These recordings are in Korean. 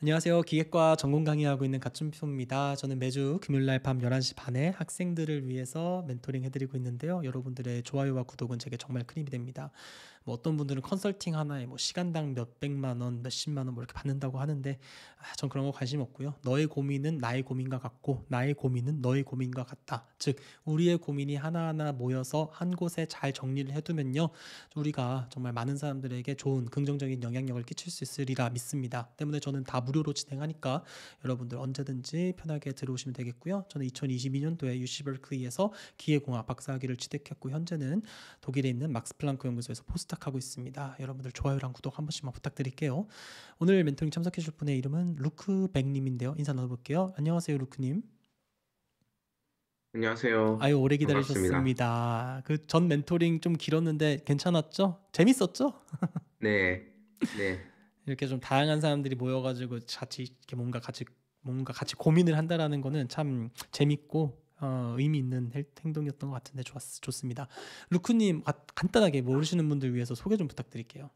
안녕하세요. 기계과 전공 강의하고 있는 갓준표입니다. 저는 매주 금요일 날밤 11시 반에 학생들을 위해서 멘토링 해드리고 있는데요. 여러분들의 좋아요와 구독은 제게 정말 큰 힘이 됩니다. 뭐 어떤 분들은 컨설팅 하나에 뭐 시간당 몇 백만 원, 몇 십만 원 뭐 이렇게 받는다고 하는데 아, 전 그런 거 관심 없고요. 너의 고민은 나의 고민과 같고 나의 고민은 너의 고민과 같다. 즉 우리의 고민이 하나하나 모여서 한 곳에 잘 정리를 해두면요, 우리가 정말 많은 사람들에게 좋은 긍정적인 영향력을 끼칠 수 있으리라 믿습니다. 때문에 저는 다 무료로 진행하니까 여러분들 언제든지 편하게 들어오시면 되겠고요. 저는 2022년도에 유시 버클리에서 기계공학 박사학위를 취득했고 현재는 독일에 있는 막스 플랑크 연구소에서 포스닥 부탁하고 있습니다. 여러분들 좋아요랑 구독 한 번씩만 부탁드릴게요. 오늘 멘토링 참석해 주실 분의 이름은 루크백님인데요. 인사 나눠볼게요. 안녕하세요, 루크님. 안녕하세요. 아유 오래 기다리셨습니다. 그 전 멘토링 좀 길었는데 괜찮았죠? 재밌었죠? 네. 네. 이렇게 좀 다양한 사람들이 모여가지고 같이 이렇게 뭔가 같이 뭔가 같이 고민을 한다라는 거는 참 재밌고 어, 의미 있는 행동이었던 것 같은데 좋았, 좋습니다. 루크님 간단하게 모르시는 분들 위해서 소개 좀 부탁드릴게요.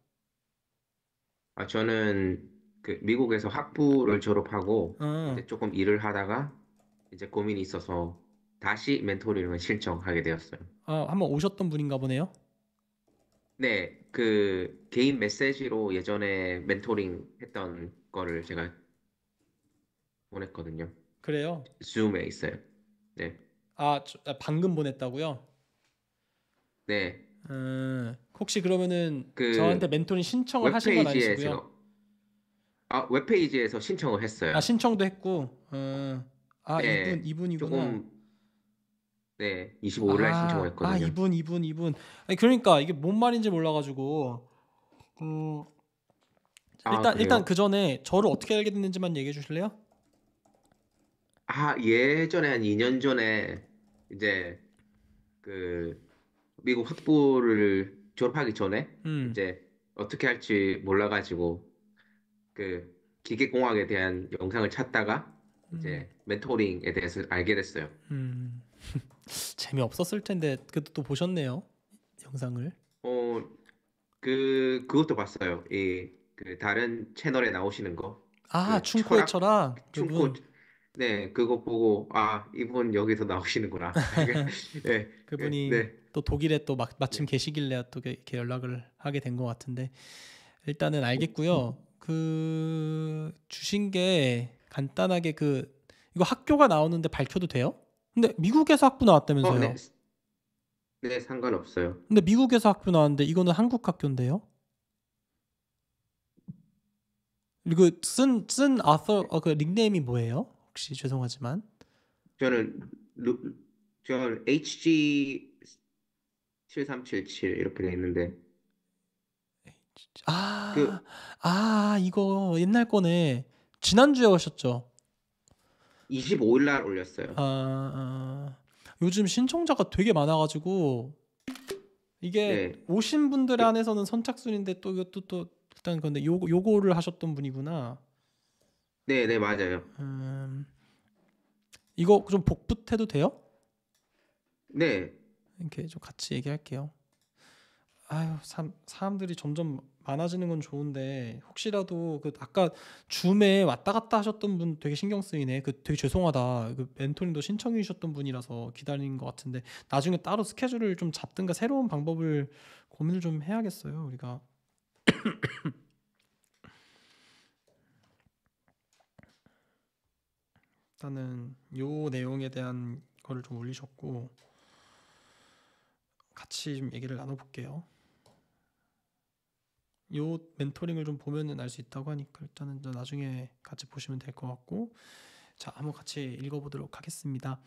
아 저는 그 미국에서 학부를 졸업하고 아. 조금 일을 하다가 이제 고민이 있어서 다시 멘토링을 신청하게 되었어요. 아 한번 오셨던 분인가 보네요. 네, 그 개인 메시지로 예전에 멘토링 했던 거를 제가 보냈거든요. 그래요? 줌에 있어요. 네. 아, 저, 아, 방금 보냈다고요? 네. 음, 혹시 그러면은 그 저한테 멘토링 신청을 하신 건 아니시고요? 아 웹페이지에서 신청을 했어요. 아, 신청도 했고. 음. 아, 네. 이분 네. 이분이구나. 조금 네 25일 날 아, 신청 했거든요. 아, 이분 이분 이분. 아니 그러니까 이게 뭔 말인지 몰라 가지고 음, 어, 일단 일단 그 전에 저를 어떻게 알게 됐는지만 얘기해 주실래요? 아, 예전에 한 2년 전에 이제 그 미국 학부를 졸업하기 전에 음. 이제 어떻게 할지 몰라가지고 그 기계공학에 대한 영상을 찾다가 이제 음. 멘토링에 대해서 알게 됐어요. 음. 재미없었을 텐데 그래도 또 보셨네요. 영상을. 어, 그 그것도 봤어요. 이 그 다른 채널에 나오시는 거. 아, 그 충고의 철학. 충고 네, 그거 보고 아 이분 여기서 나오시는구나. 네, 그분이 네. 또 독일에 또 마, 마침 계시길래 또 이렇게 연락을 하게 된 것 같은데 일단은 알겠고요. 음. 그 주신 게 간단하게 그 이거 학교가 나오는데 밝혀도 돼요? 근데 미국에서 학부 나왔다면서요? 어, 네. 네, 상관없어요. 근데 미국에서 학교 나왔는데 이거는 한국 학교인데요? 이거 쓴쓴 아서 어, 그 닉네임이 뭐예요? 혹시 죄송하지만 저는 루, 저는 HG 7377 이렇게 돼 있는데 아, 그, 아 이거 옛날 거네 지난주에 오셨죠? 25일 날 올렸어요. 아, 아, 요즘 신청자가 되게 많아가지고 이게 네. 오신 분들 안에서는 선착순인데 또 이것도 또 일단 근데 요 요거를 하셨던 분이구나. 네, 네, 맞아요. 음, 이거 좀 복붙해도 돼요? 네. 이렇게 좀 같이 얘기할게요. 아유, 참 사람들이 점점 많아지는 건 좋은데 혹시라도 그 아까 줌에 왔다 갔다 하셨던 분 되게 신경 쓰이네. 그 되게 죄송하다. 그 멘토링도 신청해 주셨던 분이라서 기다리것 같은데 나중에 따로 스케줄을 좀 잡든가 새로운 방법을 고민을 좀 해야겠어요. 우리가 일단은 요 내용에 대한 거를 좀 올리셨고 같이 좀 얘기를 나눠볼게요. 요 멘토링을 좀 보면은 알 수 있다고 하니까 일단은 나중에 같이 보시면 될 것 같고 자 한번 같이 읽어보도록 하겠습니다.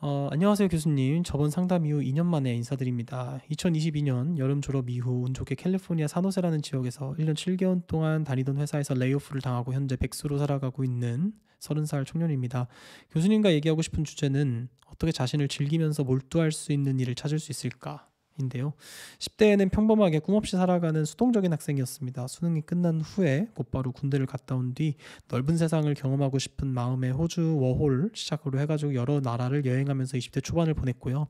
어, 안녕하세요 교수님. 저번 상담 이후 2년 만에 인사드립니다. 2022년 여름 졸업 이후 운 좋게 캘리포니아 산호세라는 지역에서 1년 7개월 동안 다니던 회사에서 레이오프를 당하고 현재 백수로 살아가고 있는 30살 청년입니다. 교수님과 얘기하고 싶은 주제는 어떻게 자신을 즐기면서 몰두할 수 있는 일을 찾을 수 있을까? 인데요. 10대에는 평범하게 꿈없이 살아가는 수동적인 학생이었습니다. 수능이 끝난 후에 곧바로 군대를 갔다 온 뒤 넓은 세상을 경험하고 싶은 마음에 호주 워홀 시작으로 해가지고 여러 나라를 여행하면서 20대 초반을 보냈고요.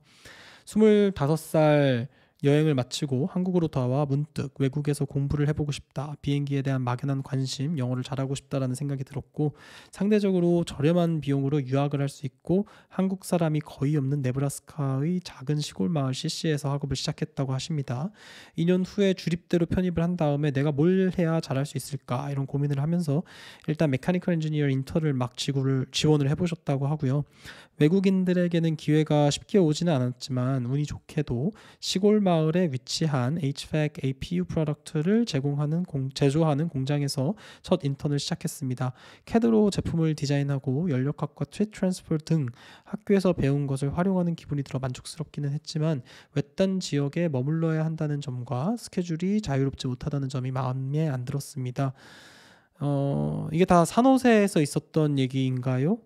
25살 여행을 마치고 한국으로 돌아와 문득 외국에서 공부를 해보고 싶다, 비행기에 대한 막연한 관심, 영어를 잘하고 싶다라는 생각이 들었고 상대적으로 저렴한 비용으로 유학을 할 수 있고 한국 사람이 거의 없는 네브라스카의 작은 시골 마을 CC에서 학업을 시작했다고 하십니다. 2년 후에 주립대로 편입을 한 다음에 내가 뭘 해야 잘할 수 있을까 이런 고민을 하면서 일단 메카니컬 엔지니어 인턴을 막 지구를 지원을 해보셨다고 하고요. 외국인들에게는 기회가 쉽게 오지는 않았지만 운이 좋게도 시골 마을에 위치한 HVAC APU 프로덕트를 제공하는 공, 제조하는 공장에서 첫 인턴을 시작했습니다. 캐드로 제품을 디자인하고 연력학과 트윗 트랜스퍼 등 학교에서 배운 것을 활용하는 기분이 들어 만족스럽기는 했지만 외딴 지역에 머물러야 한다는 점과 스케줄이 자유롭지 못하다는 점이 마음에 안 들었습니다. 어, 이게 다 산호세에서 있었던 얘기인가요?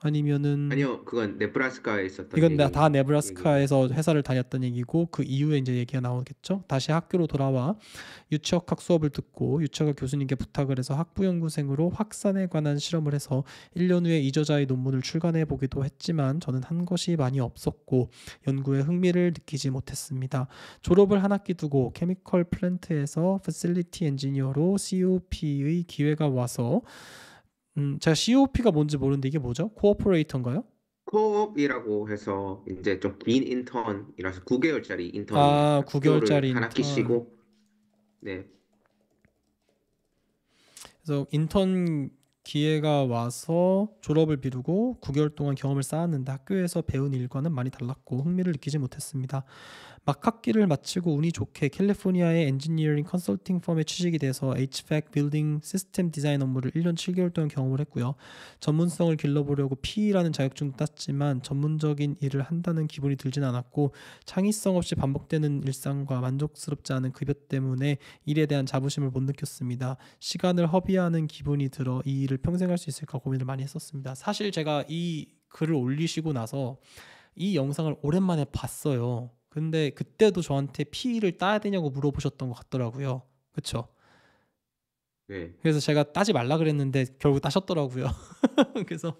아니면은 아니요, 그건 네브라스카에 있었던 이건 다 얘기. 네브라스카에서 회사를 다녔던 얘기고 그 이후에 이제 얘기가 나오겠죠. 다시 학교로 돌아와 유치역학 수업을 듣고 유치학 교수님께 부탁을 해서 학부 연구생으로 확산에 관한 실험을 해서 1년 후에 이 저자의 논문을 출간해 보기도 했지만 저는 한 것이 많이 없었고 연구에 흥미를 느끼지 못했습니다. 졸업을 한 학기 두고 케미컬 플랜트에서 패실리티 엔지니어로 COP의 기회가 와서 음, 제가 COP가 뭔지 모르는데 이게 뭐죠? 코어포레이터인가요? 코업이라고 해서 이제 좀긴 인턴이라서 9개월짜리 인턴 아, 9개월짜리 한 학기 쉬고 네. 그래서 인턴 기회가 와서 졸업을 미루고 9개월 동안 경험을 쌓았는데 학교에서 배운 일과는 많이 달랐고 흥미를 느끼지 못했습니다. 막 학기를 마치고 운이 좋게 캘리포니아의 엔지니어링 컨설팅 펌에 취직이 돼서 HVAC 빌딩 시스템 디자인 업무를 1년 7개월 동안 경험을 했고요. 전문성을 길러보려고 PE라는 자격증도 땄지만 전문적인 일을 한다는 기분이 들진 않았고 창의성 없이 반복되는 일상과 만족스럽지 않은 급여 때문에 일에 대한 자부심을 못 느꼈습니다. 시간을 허비하는 기분이 들어 이 일을 평생 할 수 있을까 고민을 많이 했었습니다. 사실 제가 이 글을 올리시고 나서 이 영상을 오랜만에 봤어요. 근데 그때도 저한테 피를 따야 되냐고 물어보셨던 것 같더라고요. 그렇죠? 네. 그래서 제가 따지 말라 그랬는데 결국 따셨더라고요. 그래서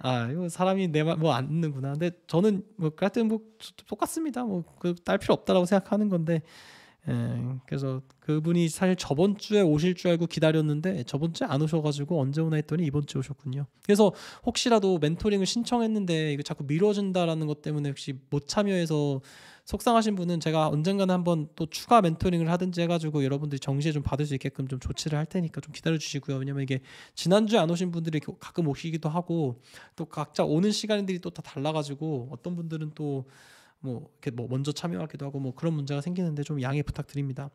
아 이거 사람이 내 말 뭐 안 듣는구나. 근데 저는 뭐 같은 뭐 똑같습니다. 뭐 그딸 필요 없다라고 생각하는 건데 예, 그래서 그분이 사실 저번 주에 오실 줄 알고 기다렸는데 저번 주에 안 오셔가지고 언제 오나 했더니 이번 주에 오셨군요. 그래서 혹시라도 멘토링을 신청했는데 이거 자꾸 미뤄진다라는 것 때문에 혹시 못 참여해서 속상하신 분은 제가 언젠가는 한번 또 추가 멘토링을 하든지 해가지고 여러분들이 정시에 좀 받을 수 있게끔 좀 조치를 할 테니까 좀 기다려 주시고요. 왜냐면 이게 지난주에 안 오신 분들이 가끔 오시기도 하고 또 각자 오는 시간들이 또 다 달라가지고 어떤 분들은 또뭐 이렇게 뭐 먼저 참여하기도 하고 뭐 그런 문제가 생기는데 좀 양해 부탁드립니다.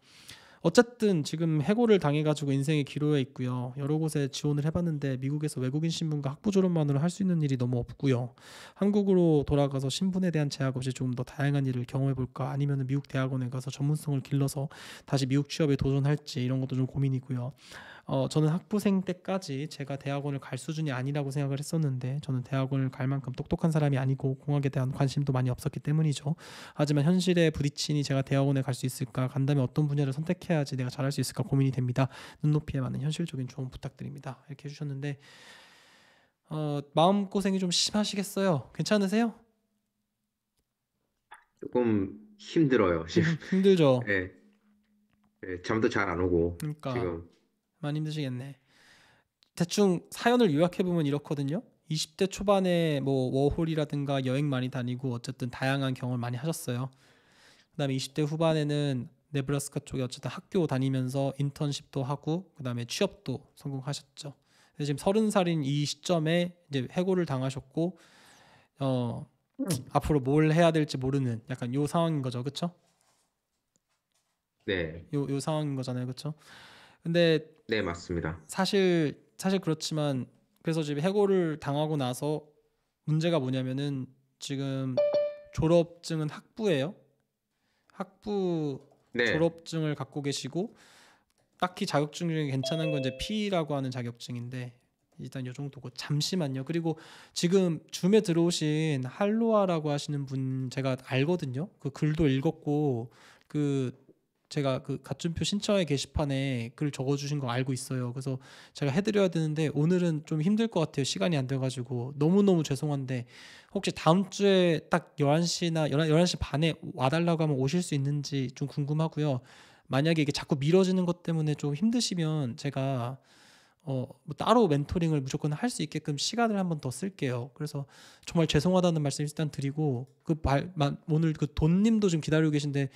어쨌든 지금 해고를 당해가지고 인생의 기로에 있고요. 여러 곳에 지원을 해봤는데 미국에서 외국인 신분과 학부 졸업만으로 할 수 있는 일이 너무 없고요. 한국으로 돌아가서 신분에 대한 제약 없이 조금 더 다양한 일을 경험해볼까 아니면 미국 대학원에 가서 전문성을 길러서 다시 미국 취업에 도전할지 이런 것도 좀 고민이고요. 어, 저는 학부생 때까지 제가 대학원을 갈 수준이 아니라고 생각을 했었는데 저는 대학원을 갈 만큼 똑똑한 사람이 아니고 공학에 대한 관심도 많이 없었기 때문이죠. 하지만 현실에 부딪히니 제가 대학원에 갈 수 있을까? 간다면 어떤 분야를 선택해야지 내가 잘할 수 있을까 고민이 됩니다. 눈높이에 맞는 현실적인 조언 부탁드립니다. 이렇게 해주셨는데 어, 마음 고생이 좀 심하시겠어요. 괜찮으세요? 조금 힘들어요. 지금. 힘들죠. 네. 네, 잠도 잘 안 오고 그러니까. 지금 많이 힘드시겠네. 대충 사연을 요약해 보면 이렇거든요. 20대 초반에 뭐 워홀이라든가 여행 많이 다니고 어쨌든 다양한 경험을 많이 하셨어요. 그다음에 20대 후반에는 네브라스카 쪽에 어쨌든 학교 다니면서 인턴십도 하고 그다음에 취업도 성공하셨죠. 지금 30살인 이 시점에 이제 해고를 당하셨고 어 음. 앞으로 뭘 해야 될지 모르는 약간 요 상황인 거죠. 그렇죠? 네. 요요 상황인 거잖아요. 그렇죠? 근데 네 맞습니다. 사실 사실 그렇지만 그래서 지금 해고를 당하고 나서 문제가 뭐냐면은 지금 졸업증은 학부예요. 학부 네. 졸업증을 갖고 계시고 딱히 자격증 중에 괜찮은 건 이제 P라고 하는 자격증인데 일단 요 정도고 잠시만요. 그리고 지금 줌에 들어오신 할로아라고 하시는 분 제가 알거든요. 그 글도 읽었고 그 제가 그 가준표 신청의 게시판에 글 적어주신 거 알고 있어요. 그래서 제가 해드려야 되는데 오늘은 좀 힘들 것 같아요. 시간이 안 돼가지고 너무너무 죄송한데 혹시 다음 주에 딱 11시나 11시 반에 와달라고 하면 오실 수 있는지 좀 궁금하고요. 만약에 이게 자꾸 미뤄지는 것 때문에 좀 힘드시면 제가 어, 뭐 따로 멘토링을 무조건 할 수 있게끔 시간을 한번 더 쓸게요. 그래서 정말 죄송하다는 말씀 일단 드리고 그 말, 만 오늘 그 돈님도 지금 기다리고 계신데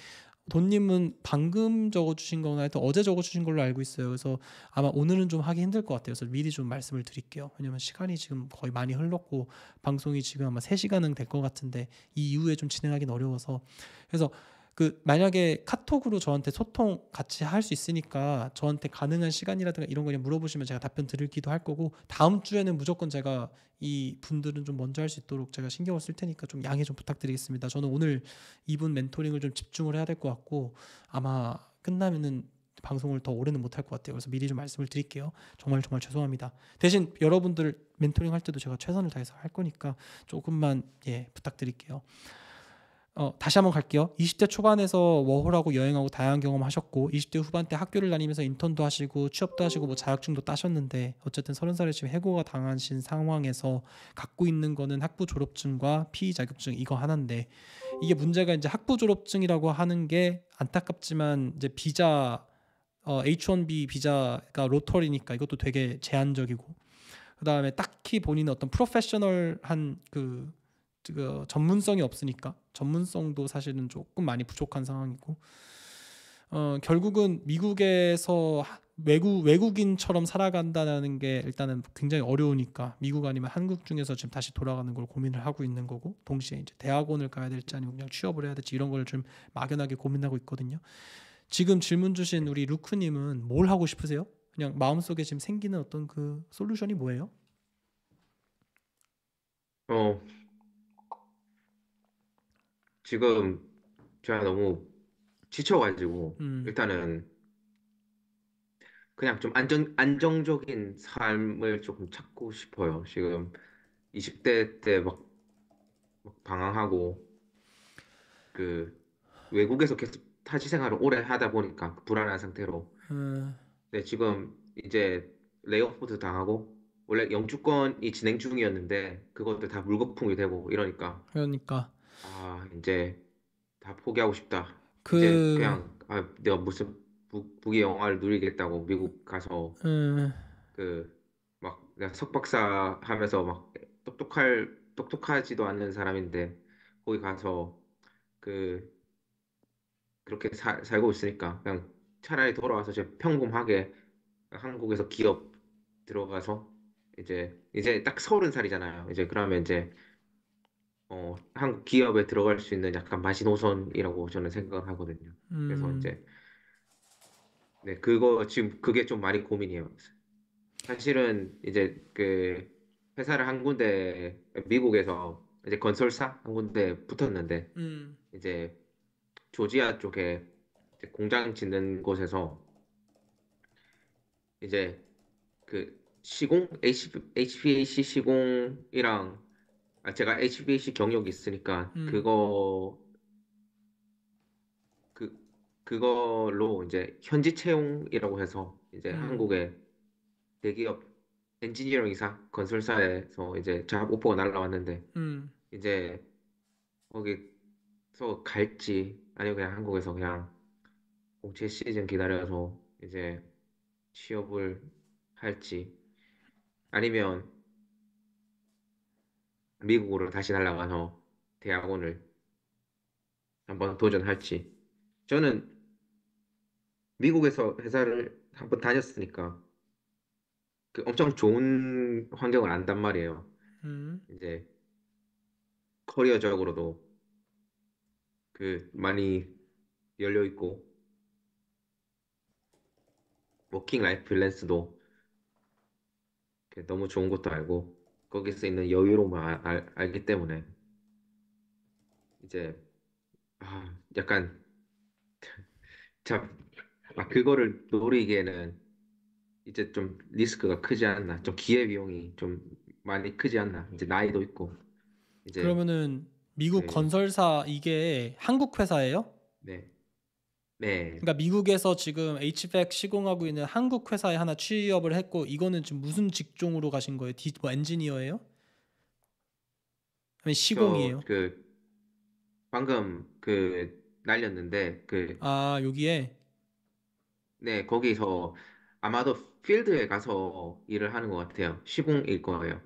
돈님은 방금 적어주신 거나 하여튼 어제 적어주신 걸로 알고 있어요. 그래서 아마 오늘은 좀 하기 힘들 것 같아요. 그래서 미리 좀 말씀을 드릴게요. 왜냐면 시간이 지금 거의 많이 흘렀고 방송이 지금 아마 3시간은될 것 같은데 이 이후에 좀 진행하기는 어려워서 그래서 그 만약에 카톡으로 저한테 소통 같이 할 수 있으니까 저한테 가능한 시간이라든가 이런 거 그냥 물어보시면 제가 답변 드리기도 할 거고 다음 주에는 무조건 제가 이 분들은 좀 먼저 할 수 있도록 제가 신경을 쓸 테니까 좀 양해 좀 부탁드리겠습니다. 저는 오늘 이분 멘토링을 좀 집중을 해야 될 것 같고 아마 끝나면은 방송을 더 오래는 못 할 것 같아요. 그래서 미리 좀 말씀을 드릴게요. 정말 정말 죄송합니다. 대신 여러분들 멘토링 할 때도 제가 최선을 다해서 할 거니까 조금만 예 부탁드릴게요. 어, 다시 한번 갈게요. 20대 초반에서 워홀하고 여행하고 다양한 경험하셨고 20대 후반 때 학교를 다니면서 인턴도 하시고 취업도 하시고 뭐 자격증도 따셨는데 어쨌든 30살에 지금 해고가 당하신 상황에서 갖고 있는 거는 학부 졸업증과 피 e 자격증 이거 하나인데 이게 문제가 이제 학부 졸업증이라고 하는 게 안타깝지만 이제 비자 어, H1B 비자가 로터리니까 이것도 되게 제한적이고 그다음에 딱히 본인의 어떤 프로페셔널한 그그 전문성이 없으니까 전문성도 사실은 조금 많이 부족한 상황이고 어, 결국은 미국에서 외국 외국인처럼 살아간다는 게 일단은 굉장히 어려우니까 미국 아니면 한국 중에서 지금 다시 돌아가는 걸 고민을 하고 있는 거고 동시에 이제 대학원을 가야 될지 아니면 그냥 취업을 해야 될지 이런 걸 좀 막연하게 고민하고 있거든요. 지금 질문 주신 우리 루크님은 뭘 하고 싶으세요? 그냥 마음속에 지금 생기는 어떤 그 솔루션이 뭐예요? 어 지금 제가 너무 지쳐가지고 음. 일단은 그냥 좀 안정 안정적인 삶을 조금 찾고 싶어요. 지금 20대 때막 막 방황하고 그 외국에서 계속 타지 생활을 오래 하다 보니까 그 불안한 상태로. 음. 네, 지금 이제 레이오프도 당하고 원래 영주권이 진행 중이었는데 그것도 다 물거품이 되고 이러니까. 그러니까. 아, 이제 다 포기하고 싶다. 그 이제 그, 냥 아, 내가 무슨 북의 영화를 누리겠다고 미국 가서 음, 예. 그막 석박사 하면서 막 똑똑할 똑똑하지도 않는 사람인데 거기 가서 그 그렇게 사- 살고 있으니까 그냥 차라리 돌아와서 제 평범하게 한국에서 기업 들어가서 이제 이제 딱 서른 살이잖아요. 이제 그러면 이제 어, 한국 기업에 들어갈 수 있는 약간 마지노선이라고 저는 생각을 하거든요. 음. 그래서 이제 네 그거 지금 그게 좀 많이 고민이에요. 사실은 이제 그 회사를 한 군데 미국에서 이제 건설사 한 군데 붙었는데 음. 이제 조지아 쪽에 이제 공장 짓는 곳에서 이제 그 시공 HP, HVAC 시공이랑 아, 제가 HBC 경력 있으니까 음. 그거 그 그걸로 이제 현지 채용이라고 해서 이제 음. 한국의 대기업 엔지니어링 이사 건설사에서 이제 잡 오퍼가 날라왔는데 음. 이제 거기서 갈지 아니면 그냥 한국에서 그냥 공채 시즌 기다려서 이제 취업을 할지 아니면 미국으로 다시 날아가서 대학원을 한번 도전할지. 저는 미국에서 회사를 한번 다녔으니까 그 엄청 좋은 환경을 안단 말이에요. 음. 이제 커리어적으로도 그 많이 열려 있고 워킹 라이프 밸런스도 그 너무 좋은 것도 알고 거기서 있는 여유로움을 아, 알, 알기 때문에 이제 아, 약간 참 아, 그거를 노리기에는 이제 좀 리스크가 크지 않나 좀 기회 비용이 좀 많이 크지 않나 이제 나이도 있고 이제 그러면은 미국 네. 건설사 이게 한국 회사예요? 네 네. 그러니까 미국에서 지금 HVAC 시공하고 있는 한국 회사에 하나 취업을 했고 이거는 지금 무슨 직종으로 가신 거예요? 디, 뭐 엔지니어예요? 아니 시공이에요? 그 방금 그 날렸는데 그아 여기에 네 거기서 아마도 필드에 가서 일을 하는 것 같아요. 시공일 거예요.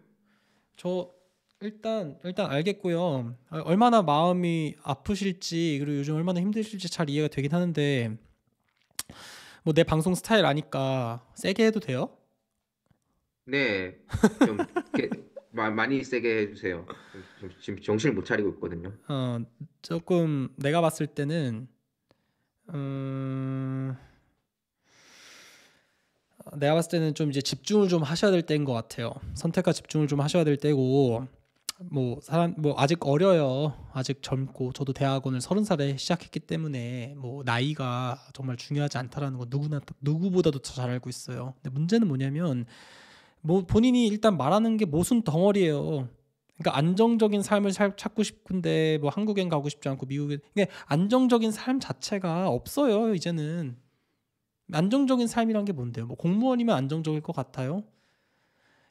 저 일단 일단 알겠고요. 아, 얼마나 마음이 아프실지 그리고 요즘 얼마나 힘드실지 잘 이해가 되긴 하는데 뭐 내 방송 스타일 아니까 세게 해도 돼요? 네, 좀 많이 세게 해주세요. 지금 정신을 못 차리고 있거든요. 어, 조금 내가 봤을 때는 음... 내가 봤을 때는 좀 이제 집중을 좀 하셔야 될 때인 것 같아요. 선택과 집중을 좀 하셔야 될 때고 뭐 사람 뭐 아직 어려요. 아직 젊고 저도 대학원을 서른 살에 시작했기 때문에 뭐 나이가 정말 중요하지 않다라는 거 누구나 누구보다도 잘 알고 있어요. 근데 문제는 뭐냐면 뭐 본인이 일단 말하는 게 모순 덩어리예요. 그러니까 안정적인 삶을 살, 찾고 싶은데 뭐 한국엔 가고 싶지 않고 미국에 그러니까 안정적인 삶 자체가 없어요 이제는 안정적인 삶이란 게 뭔데요? 뭐 공무원이면 안정적일 것 같아요.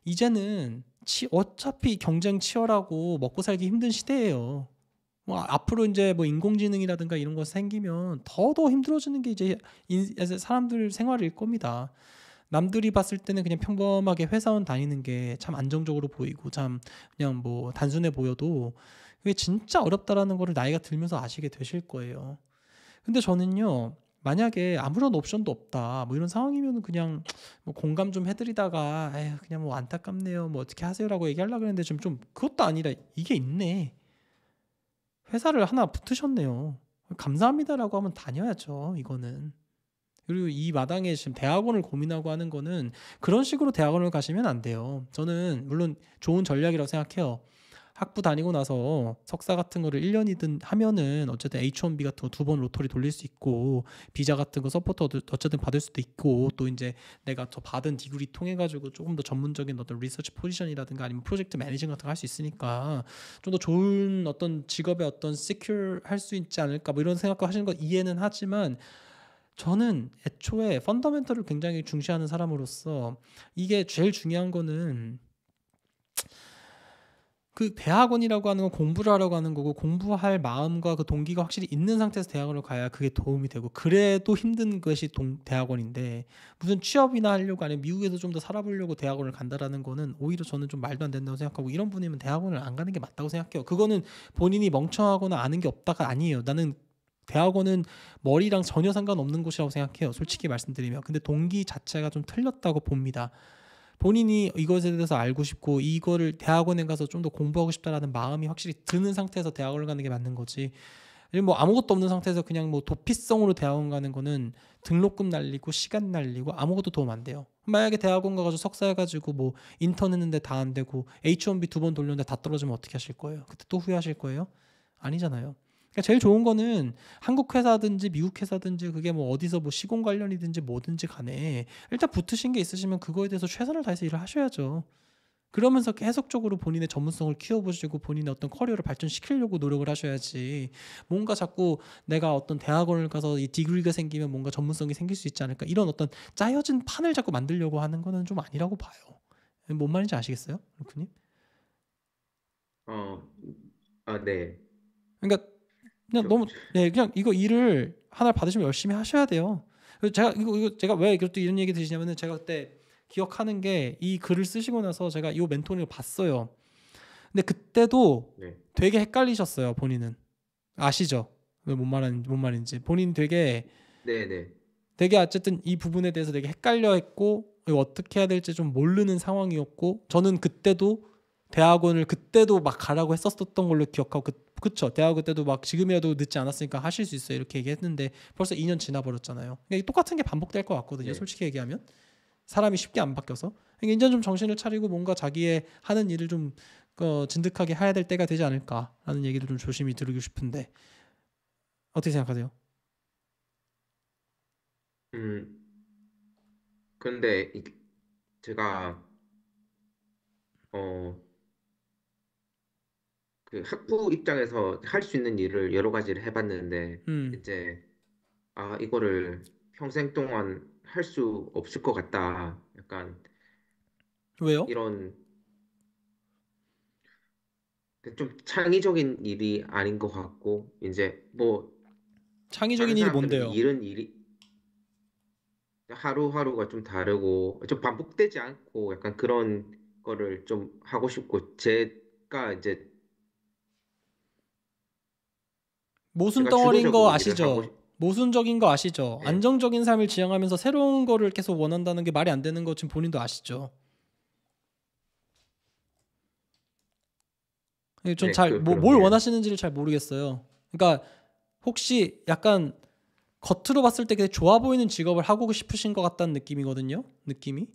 이제는 치, 어차피 경쟁 치열하고 먹고 살기 힘든 시대예요. 뭐 아, 앞으로 이제 뭐 인공지능이라든가 이런 거 생기면 더 더 힘들어지는 게 이제 인, 사람들 생활일 겁니다. 남들이 봤을 때는 그냥 평범하게 회사원 다니는 게 참 안정적으로 보이고 참 그냥 뭐 단순해 보여도 그게 진짜 어렵다라는 거를 나이가 들면서 아시게 되실 거예요. 근데 저는요 만약에 아무런 옵션도 없다 뭐 이런 상황이면 그냥 뭐 공감 좀 해드리다가 에휴 그냥 뭐 안타깝네요 뭐 어떻게 하세요라고 얘기하려고 했는데 지금 좀 그것도 아니라 이게 있네 회사를 하나 붙으셨네요 감사합니다라고 하면 다녀야죠 이거는 그리고 이 마당에 지금 대학원을 고민하고 하는 거는 그런 식으로 대학원을 가시면 안 돼요 저는 물론 좋은 전략이라고 생각해요 학부 다니고 나서 석사 같은 거를 1년이든 하면은 어쨌든 H1B 같은 거 두 번 로터리 돌릴 수 있고 비자 같은 거 서포터 어쨌든 받을 수도 있고 또 이제 내가 저 받은 디그리 통해 가지고 조금 더 전문적인 어떤 리서치 포지션이라든가 아니면 프로젝트 매니징 같은 거 할 수 있으니까 좀 더 좋은 어떤 직업의 어떤 시큐 할수 있지 않을까 뭐 이런 생각도 하시는 거 이해는 하지만 저는 애초에 펀더멘털을 굉장히 중시하는 사람으로서 이게 제일 중요한 거는 그 대학원이라고 하는 건 공부를 하려고 하는 거고 공부할 마음과 그 동기가 확실히 있는 상태에서 대학원을 가야 그게 도움이 되고 그래도 힘든 것이 동, 대학원인데 무슨 취업이나 하려고 아니면 미국에서 좀 더 살아보려고 대학원을 간다라는 거는 오히려 저는 좀 말도 안 된다고 생각하고 이런 분이면 대학원을 안 가는 게 맞다고 생각해요. 그거는 본인이 멍청하거나 아는 게 없다가 아니에요. 나는 대학원은 머리랑 전혀 상관없는 곳이라고 생각해요. 솔직히 말씀드리면. 근데 동기 자체가 좀 틀렸다고 봅니다. 본인이 이것에 대해서 알고 싶고 이거를 대학원에 가서 좀 더 공부하고 싶다라는 마음이 확실히 드는 상태에서 대학원을 가는 게 맞는 거지. 뭐 아무것도 없는 상태에서 그냥 뭐 도피성으로 대학원 가는 거는 등록금 날리고 시간 날리고 아무것도 도움 안 돼요. 만약에 대학원 가가지고 석사 해가지고 뭐 인턴 했는데 다 안 되고 H1B 두 번 돌렸는데 다 떨어지면 어떻게 하실 거예요? 그때 또 후회하실 거예요? 아니잖아요. 그러니까 제일 좋은 거는 한국 회사든지 미국 회사든지 그게 뭐 어디서 뭐 시공 관련이든지 뭐든지 간에 일단 붙으신 게 있으시면 그거에 대해서 최선을 다해서 일을 하셔야죠. 그러면서 계속적으로 본인의 전문성을 키워보시고 본인의 어떤 커리어를 발전시키려고 노력을 하셔야지 뭔가 자꾸 내가 어떤 대학원을 가서 이 디그리가 생기면 뭔가 전문성이 생길 수 있지 않을까 이런 어떤 짜여진 판을 자꾸 만들려고 하는 거는 좀 아니라고 봐요. 뭔 말인지 아시겠어요, 루크님? 어, 아 네. 그러니까 그냥 너무 네, 그냥 이거 일을 하나 받으시면 열심히 하셔야 돼요. 제가 이거, 이거 제가 왜 그때 이런 얘기 드리냐면은 제가 그때 기억하는 게 이 글을 쓰시고 나서 제가 이 멘토링을 봤어요. 근데 그때도 네. 되게 헷갈리셨어요 본인은 아시죠? 왜뭔 말하는 뭔 말인지 본인 되게 네네 네. 되게 어쨌든 이 부분에 대해서 되게 헷갈려했고 어떻게 해야 될지 좀 모르는 상황이었고 저는 그때도 대학원을 그때도 막 가라고 했었던 걸로 기억하고 그 그쵸 대학교 때도 막 지금이라도 늦지 않았으니까 하실 수 있어요 이렇게 얘기했는데 벌써 2년 지나버렸잖아요 그러니까 똑같은 게 반복될 것 같거든요 네. 솔직히 얘기하면 사람이 쉽게 안 바뀌어서 그러니까 이제 좀 정신을 차리고 뭔가 자기의 하는 일을 좀 어, 진득하게 해야 될 때가 되지 않을까라는 얘기도 좀 조심히 들으고 싶은데 어떻게 생각하세요? 음 근데 제가 어그 학부 입장에서 할 수 있는 일을 여러 가지를 해봤는데 음. 이제 아 이거를 평생 동안 할 수 없을 것 같다. 약간 왜요? 이런 좀 창의적인 일이 아닌 것 같고 이제 뭐 창의적인 일이 뭔데요? 일은 일이 하루하루가 좀 다르고 좀 반복되지 않고 약간 그런 거를 좀 하고 싶고 제가 이제 모순 덩어리인 거 아시죠? 모순적인 거 아시죠? 네. 안정적인 삶을 지향하면서 새로운 거를 계속 원한다는 게 말이 안 되는 거 지금 본인도 아시죠? 전 잘뭘 예, 네, 그, 뭐, 원하시는지를 잘 모르겠어요. 그러니까 혹시 약간 겉으로 봤을 때 되게 좋아 보이는 직업을 하고 싶으신 것 같다는 느낌이거든요. 느낌이.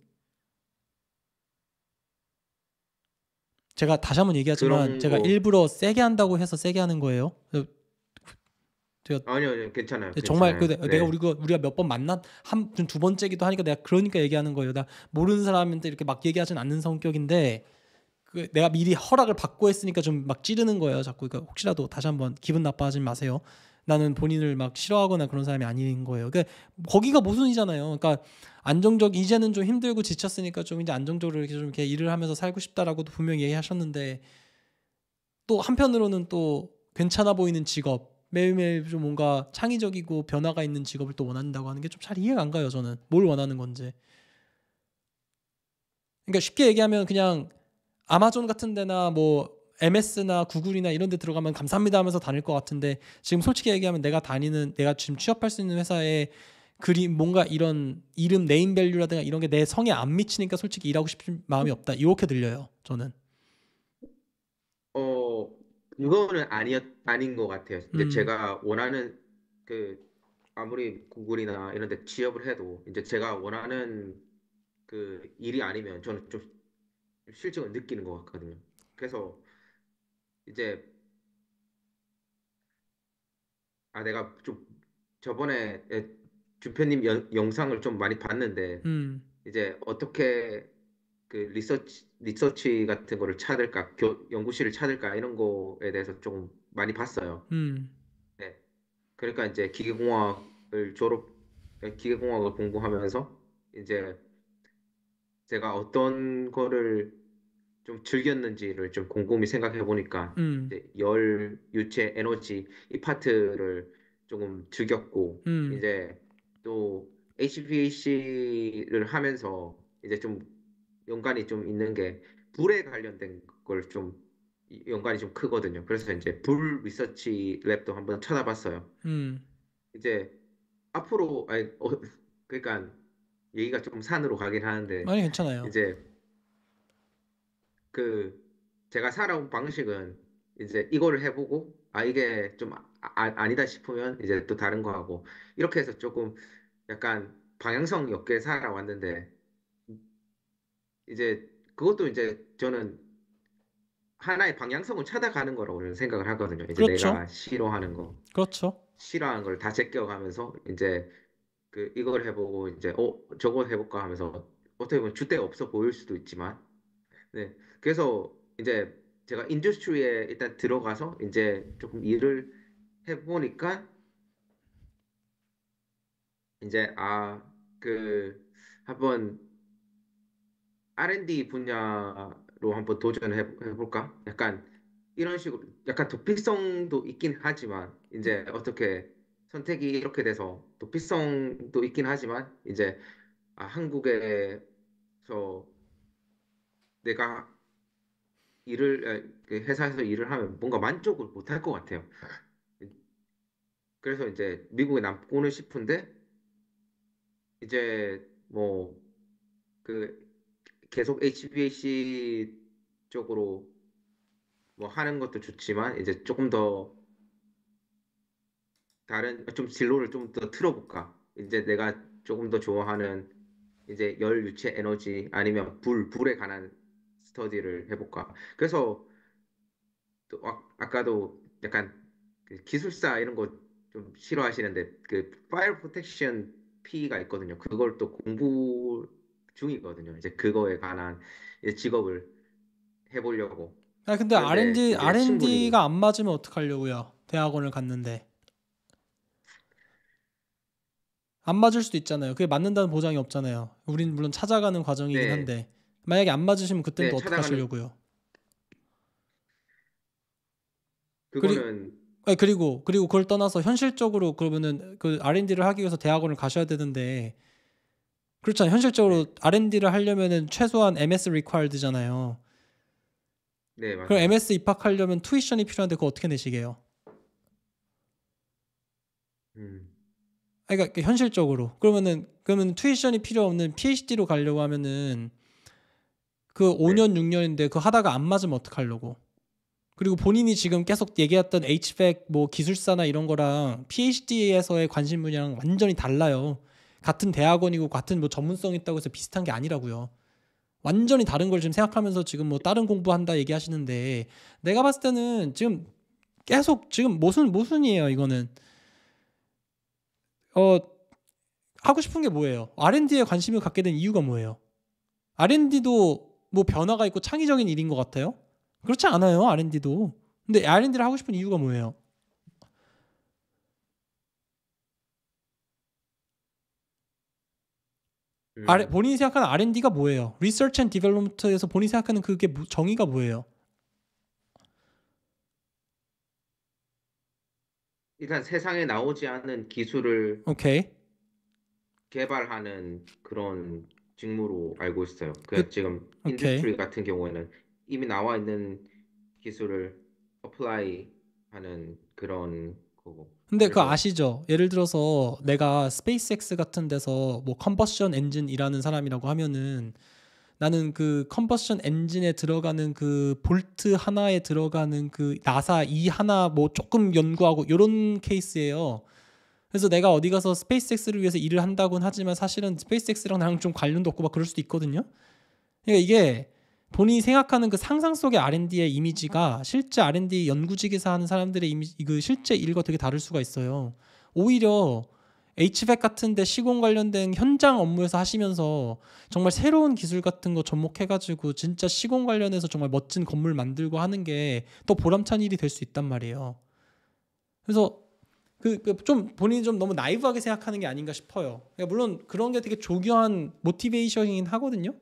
제가 다시 한번 얘기하지만 제가 일부러 세게 한다고 해서 세게 하는 거예요. 아니요, 아니요, 괜찮아요. 네, 정말 괜찮아요. 그, 네. 내가 우리가 우리가 몇 번 만난 한두 번째기도 하니까 내가 그러니까 얘기하는 거예요. 나 모르는 사람한테 이렇게 막 얘기하진 않는 성격인데 그 내가 미리 허락을 받고 했으니까 좀 막 찌르는 거예요. 자꾸 그러니까 혹시라도 다시 한번 기분 나빠하지 마세요. 나는 본인을 막 싫어하거나 그런 사람이 아닌 거예요. 그러니까 거기가 모순이잖아요. 그러니까 안정적 이제는 좀 힘들고 지쳤으니까 좀 이제 안정적으로 이렇게 좀 이렇게 일을 하면서 살고 싶다라고도 분명히 얘기하셨는데 또 한편으로는 또 괜찮아 보이는 직업 매일매일 좀 뭔가 창의적이고 변화가 있는 직업을 또 원한다고 하는 게 좀 잘 이해가 안 가요 저는 뭘 원하는 건지 그러니까 쉽게 얘기하면 그냥 아마존 같은 데나 뭐 MS나 구글이나 이런 데 들어가면 감사합니다 하면서 다닐 것 같은데 지금 솔직히 얘기하면 내가 다니는 내가 지금 취업할 수 있는 회사에 그림 뭔가 이런 이름 네임 밸류라든가 이런 게 내 성에 안 미치니까 솔직히 일하고 싶은 마음이 없다 이렇게 들려요 저는 그거는 아니었 아닌 것 같아요. 근데 음. 제가 원하는 그 아무리 구글이나 이런 데 취업을 해도 이제 제가 원하는 그 일이 아니면 저는 좀 실증을 느끼는 것 같거든요. 그래서 이제 아 내가 좀 저번에 주표님 영상을 좀 많이 봤는데 음. 이제 어떻게 그 리서치 리서치 같은 거를 찾을까 교, 연구실을 찾을까 이런 거에 대해서 좀 많이 봤어요. 음. 네. 그러니까 이제 기계공학을 졸업 네, 기계공학을 공부하면서 이제 제가 어떤 거를 좀 즐겼는지를 좀 곰곰이 생각해 보니까 음. 열 유체 에너지 이 파트를 조금 즐겼고 음. 이제 또 HVAC를 하면서 이제 좀 연관이 좀 있는 게 불에 관련된 걸 좀 연관이 좀 크거든요. 그래서 이제 불 리서치 랩도 한번 찾아봤어요. 음. 이제 앞으로 아니 어, 그러니까 얘기가 좀 산으로 가긴 하는데 아니 괜찮아요. 이제 그 제가 살아온 방식은 이제 이거를 해보고 아 이게 좀 아, 아 니다 싶으면 이제 또 다른 거 하고 이렇게 해서 조금 약간 방향성 있게 살아왔는데 이제 그것도 이제 저는 하나의 방향성을 찾아가는 거라고 저는 생각을 하거든요. 이제 그렇죠. 내가 싫어하는 거, 그렇죠. 싫어하는 걸 다 제껴가면서 이제 그 이걸 해보고 이제 어 저거 해볼까 하면서 어떻게 보면 주대 없어 보일 수도 있지만, 네 그래서 이제 제가 인더스트리에 일단 들어가서 이제 조금 일을 해보니까 이제 아 그 한번 R&D 분야로 한번 도전해 볼까? 약간 이런 식으로 약간 도피성도 있긴 하지만 이제 음. 어떻게 선택이 이렇게 돼서 도피성도 있긴 하지만 이제 아, 한국에서 내가 일을 그 회사에서 일을 하면 뭔가 만족을 못 할 것 같아요. 그래서 이제 미국에 남고는 싶은데 이제 뭐그 계속 HVAC 쪽으로 뭐 하는 것도 좋지만 이제 조금 더 다른 좀 진로를 좀 더 틀어볼까 이제 내가 조금 더 좋아하는 이제 열 유체 에너지 아니면 불 불에 관한 스터디를 해볼까 그래서 또 아, 까도 약간 그 기술사 이런 거 좀 싫어하시는데 그 파이어 프로텍션 P가 있거든요 그걸 또 공부 중이거든요. 이제 그거에 관한 직업을 해보려고. 아 근데 R&D R&D가 안 맞으면 어떡하려고요? 대학원을 갔는데 안 맞을 수도 있잖아요. 그게 맞는다는 보장이 없잖아요. 우린 물론 찾아가는 과정이긴 네. 한데 만약에 안 맞으시면 그때는 네, 또어떡 하시려고요? 그거는 그리, 아, 아니, 그리고 그리고 그걸 떠나서 현실적으로 그러면은 그 R&D를 하기 위해서 대학원을 가셔야 되는데 그렇잖아요. 현실적으로 네. R&D를 하려면은 최소한 MS required잖아요. 네, 맞아요. 그럼 MS 입학하려면 투이션이 필요한데 그거 어떻게 내시게요? 음. 아, 그러니까, 그 현실적으로 그러면은 그러면 투이션이 필요 없는 PhD로 가려고 하면은 그 5년 네. 6년인데 그 하다가 안 맞으면 어떡하려고? 그리고 본인이 지금 계속 얘기했던 HVAC 뭐 기술사나 이런 거랑 PhD에서의 관심 분야랑 완전히 달라요. 같은 대학원이고 같은 뭐 전문성 있다고 해서 비슷한 게 아니라고요. 완전히 다른 걸 지금 생각하면서 지금 뭐 다른 공부한다 얘기하시는데 내가 봤을 때는 지금 계속 지금 모순 모순이에요 이거는 어 하고 싶은 게 뭐예요? R&D에 관심을 갖게 된 이유가 뭐예요? R&D도 뭐 변화가 있고 창의적인 일인 것 같아요? 그렇지 않아요 R&D도 근데 R&D를 하고 싶은 이유가 뭐예요? 그... 본인이 생각하는 R&D가 뭐예요? 리서치 앤 디벨롭먼트에서 본인이 생각하는 그게 뭐, 정의가 뭐예요? 일단 세상에 나오지 않은 기술을 오케이. 개발하는 그런 직무로 알고 있어요. 그러니까 그, 지금 인더스트리 같은 경우에는 이미 나와 있는 기술을 어플라이 하는 그런 그거. 근데 그 아시죠? 예를 들어서 내가 스페이스X 같은 데서 뭐컨버션 엔진이라는 사람이라고 하면은 나는 그컨버션 엔진에 들어가는 그 볼트 하나에 들어가는 그 나사 이 하나 뭐 조금 연구하고 요런 케이스예요. 그래서 내가 어디 가서 스페이스X를 위해서 일을 한다곤 하지만 사실은 스페이스X랑 나랑 좀 관련도 없고 막 그럴 수도 있거든요. 그러니까 이게 본인이 생각하는 그 상상 속의 R&D의 이미지가 실제 R&D 연구직에서 하는 사람들의 이미지 그 실제 일과 되게 다를 수가 있어요. 오히려 HVAC 같은데 시공 관련된 현장 업무에서 하시면서 정말 새로운 기술 같은 거 접목해가지고 진짜 시공 관련해서 정말 멋진 건물 만들고 하는 게 또 보람찬 일이 될 수 있단 말이에요. 그래서 그좀 그 본인이 좀 너무 나이브하게 생각하는 게 아닌가 싶어요. 그러니까 물론 그런 게 되게 조교한 모티베이션이긴 하거든요.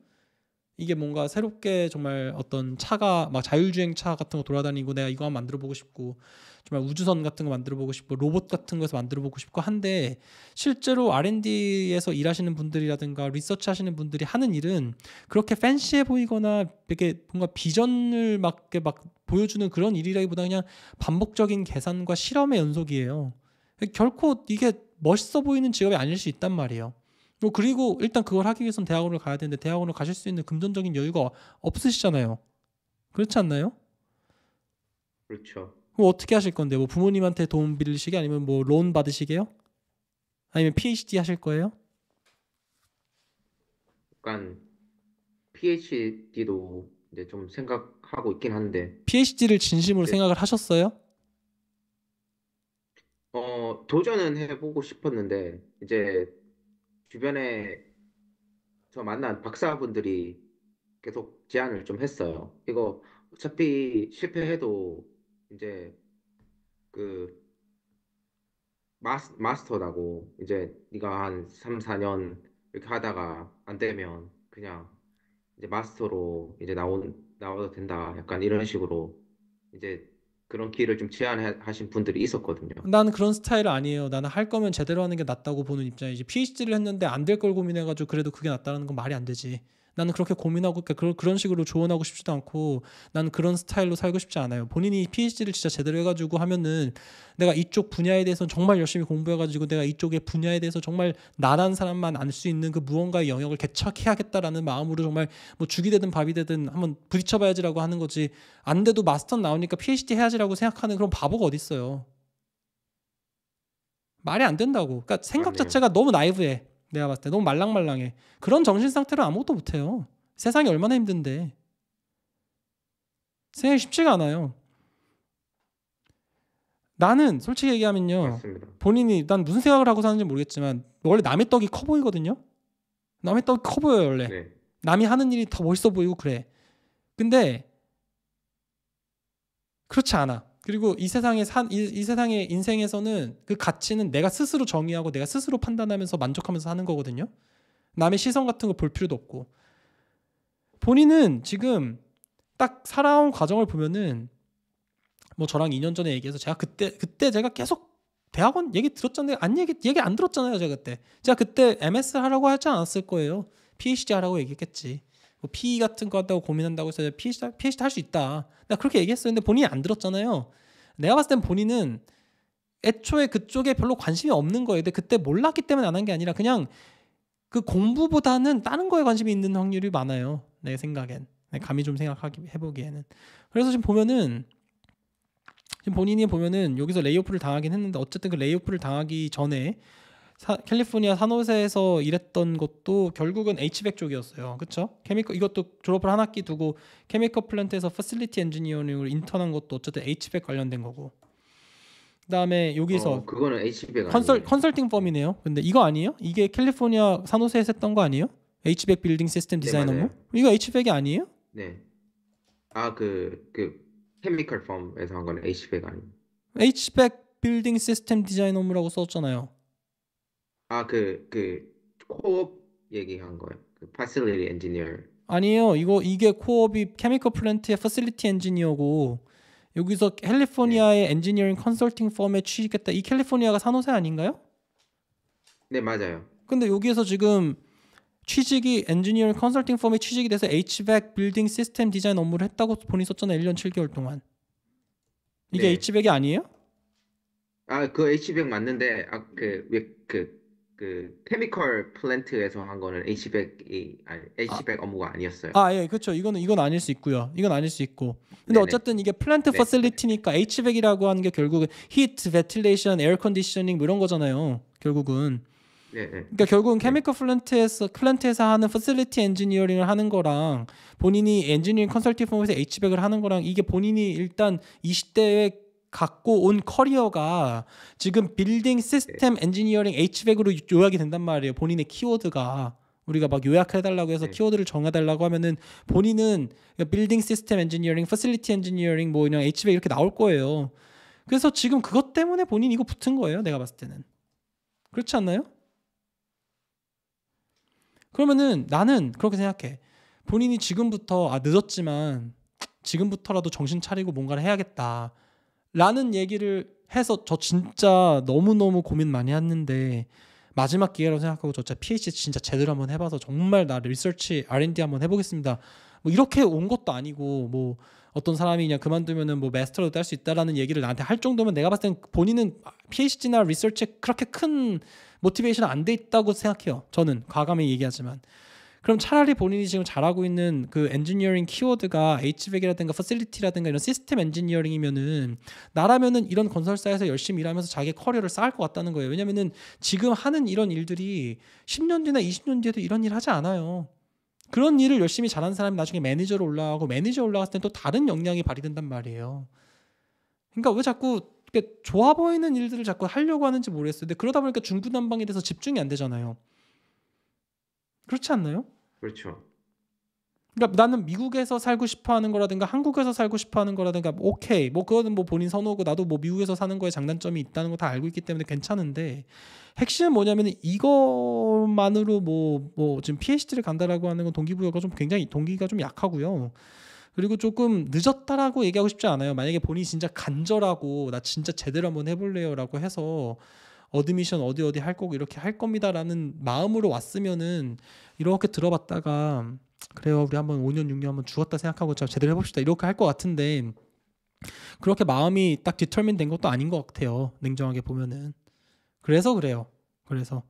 이게 뭔가 새롭게 정말 어떤 차가 막 자율주행 차 같은 거 돌아다니고 내가 이거 한번 만들어 보고 싶고 정말 우주선 같은 거 만들어 보고 싶고 로봇 같은 거에서 만들어 보고 싶고 한데 실제로 R&D에서 일하시는 분들이라든가 리서치 하시는 분들이 하는 일은 그렇게 팬시해 보이거나 되게 뭔가 비전을 막게 막 보여주는 그런 일이라기보다 그냥 반복적인 계산과 실험의 연속이에요. 결코 이게 멋있어 보이는 직업이 아닐 수 있단 말이에요. 뭐 그리고 일단 그걸 하기 위해선 대학원을 가야 되는데 대학원을 가실 수 있는 금전적인 여유가 없으시잖아요. 그렇지 않나요? 그렇죠. 그럼 어떻게 하실 건데? 뭐 부모님한테 도움 빌리시게 아니면 뭐 론 받으시게요? 아니면 PhD 하실 거예요? 약간 PhD도 이제 좀 생각하고 있긴 한데 PhD를 진심으로 네. 생각을 하셨어요? 어 도전은 해보고 싶었는데 이제 주변에 저 만난 박사분들이 계속 제안을 좀 했어요. 이거 어차피 실패해도 이제 그 마스, 마스터라고 이제 네가 한 3, 4년 이렇게 하다가 안 되면 그냥 이제 마스터로 이제 나온 나와도 된다. 약간 이런 식으로 이제 그런 기회를 좀 제안하신 분들이 있었거든요. 나는 그런 스타일 아니에요. 나는 할 거면 제대로 하는 게 낫다고 보는 입장이지. PhD를 했는데 안 될 걸 고민해가지고 그래도 그게 낫다는 건 말이 안 되지. 나는 그렇게 고민하고 그러니까 그런 식으로 조언하고 싶지도 않고 나는 그런 스타일로 살고 싶지 않아요. 본인이 PhD를 진짜 제대로 해가지고 하면은 내가 이쪽 분야에 대해서 정말 열심히 공부해가지고 내가 이쪽의 분야에 대해서 정말 나란 사람만 알 수 있는 그 무언가의 영역을 개척해야겠다라는 마음으로 정말 뭐 죽이 되든 밥이 되든 한번 부딪혀봐야지라고 하는 거지 안 돼도 마스터 나오니까 PhD 해야지라고 생각하는 그런 바보가 어디 있어요? 말이 안 된다고. 그러니까 생각 자체가 너무 나이브해. 내가 봤을 때 너무 말랑말랑해. 그런 정신 상태로 아무것도 못해요. 세상이 얼마나 힘든데. 세상이 쉽지가 않아요. 나는 솔직히 얘기하면요. 맞습니다. 본인이 난 무슨 생각을 하고 사는지 모르겠지만 원래 남의 떡이 커 보이거든요. 남의 떡이 커 보여요 원래. 네. 남이 하는 일이 더 멋있어 보이고 그래. 근데 그렇지 않아. 그리고 이세상에 산, 이, 이, 세상의 인생에서는 그 가치는 내가 스스로 정의하고 내가 스스로 판단하면서 만족하면서 하는 거거든요. 남의 시선 같은 거 볼 필요도 없고. 본인은 지금 딱 살아온 과정을 보면은 뭐 저랑 2년 전에 얘기해서 제가 그때 그때 제가 계속 대학원 얘기 들었잖아요. 안 얘기 얘기 안 들었잖아요. 제가 그때 제가 그때 MS 하라고 하지 않았을 거예요. PhD 하라고 얘기했겠지. 뭐 PE 같은 거같다고 고민한다고 해서 PhD, PhD 할수 있다. 나 그렇게 얘기했었는데 본인이 안 들었잖아요. 내가 봤을 땐 본인은 애초에 그쪽에 별로 관심이 없는 거예요. 근데 그때 몰랐기 때문에 안 한 게 아니라 그냥 그 공부보다는 다른 거에 관심이 있는 확률이 많아요. 내 생각엔. 감히 좀 생각하기 해보기에는. 그래서 지금 보면은 지금 본인이 보면은 여기서 레이오프를 당하긴 했는데 어쨌든 그 레이오프를 당하기 전에 사, 캘리포니아 산호세에서 일했던 것도 결국은 H백 쪽이었어요. 그렇죠? 케미컬 이것도 졸업을 한 학기 두고 케미컬 플랜트에서 퍼실리티 엔지니어링을 인턴한 것도 어쨌든 H백 관련된 거고. 그다음에 여기서 어, 그거는 H백 컨설 컨설팅 펌이네요. 근데 이거 아니에요? 이게 캘리포니아 산호세에서 했던 거 아니에요? H백 빌딩 시스템 디자인 네, 업무? 이거 H백이 아니에요? 네. 아그 그 케미컬 펌에서 한 거는 H백 아니에요. H백 빌딩 시스템 디자인 업무라고 썼잖아요. 아, 그, 그, 코업 얘기한 거예요. 그 facility engineer. 아니에요. 이거 이게 코업이 케미컬 플랜트의 facility e n g i 고 여기서 캘리포니아의 엔지니어링 컨설팅 펌에 취직했다. 이 캘리포니아가 산호세 아닌가요? 네, 맞아요. 근데 여기에서 지금 취직이 엔지니어링 컨설팅 펌에 취직이 돼서 HVAC 빌딩 시스템 디자인 업무를 했다고 본인 썼잖아요. 1년 7개월 동안. 이게 네. HVAC이 아니에요? 아, 그 HVAC 맞는데 아, 그, 왜, 그그 케미컬 플랜트에서 한 거는 H100이 아니 H100 아. 업무가 아니었어요. 아 예, 그렇죠. 이거는 이건 아닐 수 있고요. 이건 아닐 수 있고. 근데 네네. 어쨌든 이게 플랜트 네. 퍼실리티니까 H100이라고 하는 게 결국은 히트, 벤틸레이션, 에어 컨디셔닝 뭐 이런 거잖아요. 결국은. 네. 네. 그러니까 결국은 케미컬 플랜트에서 플랜트에서 하는 퍼실리티 엔지니어링을 하는 거랑 본인이 엔지니어링 컨설팅 펌에서 H100을 하는 거랑 이게 본인이 일단 20대에 갖고 온 커리어가 지금 빌딩 시스템 네. 엔지니어링 HVAC으로 요약이 된단 말이에요. 본인의 키워드가 우리가 막 요약해달라고 해서 네. 키워드를 정해달라고 하면은 본인은 빌딩 시스템 엔지니어링, 퍼실리티 엔지니어링, 뭐 그냥 HVAC 이렇게 나올 거예요. 그래서 지금 그것 때문에 본인 이거 붙은 거예요. 내가 봤을 때는 그렇지 않나요? 그러면은 나는 그렇게 생각해. 본인이 지금부터 아 늦었지만 지금부터라도 정신 차리고 뭔가를 해야겠다. 라는 얘기를 해서 저 진짜 너무너무 고민 많이 했는데 마지막 기회라고 생각하고 저 진짜 PhD 진짜 제대로 한번 해봐서 정말 나 리서치 R&D 한번 해보겠습니다. 뭐 이렇게 온 것도 아니고 뭐 어떤 사람이 그냥 그만두면은 뭐메스터도딸수 있다라는 얘기를 나한테 할 정도면 내가 봤을 땐 본인은 PhD나 리서치에 그렇게 큰 모티베이션 안 돼 있다고 생각해요. 저는 과감히 얘기하지만 그럼 차라리 본인이 지금 잘하고 있는 그 엔지니어링 키워드가 HVAC이라든가 퍼실리티라든가 이런 시스템 엔지니어링이면은 나라면은 이런 건설사에서 열심히 일하면서 자기 커리어를 쌓을 것 같다는 거예요. 왜냐면은 지금 하는 이런 일들이 10년 뒤나 20년 뒤에도 이런 일 하지 않아요. 그런 일을 열심히 잘하는 사람이 나중에 매니저로 올라가고 매니저 올라갔을 때또 다른 역량이 발휘된단 말이에요. 그러니까 왜 자꾸 좋아 보이는 일들을 자꾸 하려고 하는지 모르겠어요. 근데 그러다 보니까 중구난방에대해서 집중이 안 되잖아요. 그렇지 않나요? 그렇죠. 그러니까 나는 미국에서 살고 싶어 하는 거라든가 한국에서 살고 싶어 하는 거라든가 뭐 오케이 뭐 그거는 뭐 본인 선호고 나도 뭐 미국에서 사는 거에 장단점이 있다는 거 다 알고 있기 때문에 괜찮은데 핵심은 뭐냐면 이것만으로 뭐뭐 뭐 지금 PhD를 간다라고 하는 건 동기부여가 좀 굉장히 동기가 좀 약하고요. 그리고 조금 늦었다라고 얘기하고 싶지 않아요. 만약에 본인이 진짜 간절하고 나 진짜 제대로 한번 해볼래요라고 해서 어드미션 어디 어디 할 거고 이렇게 할 겁니다라는 마음으로 왔으면은 이렇게 들어봤다가 그래요 우리 한번 5년 6년 한번 죽었다 생각하고 자 제대로 해봅시다 이렇게 할 것 같은데 그렇게 마음이 딱 디터민 된 것도 아닌 것 같아요 냉정하게 보면은 그래서 그래요 그래서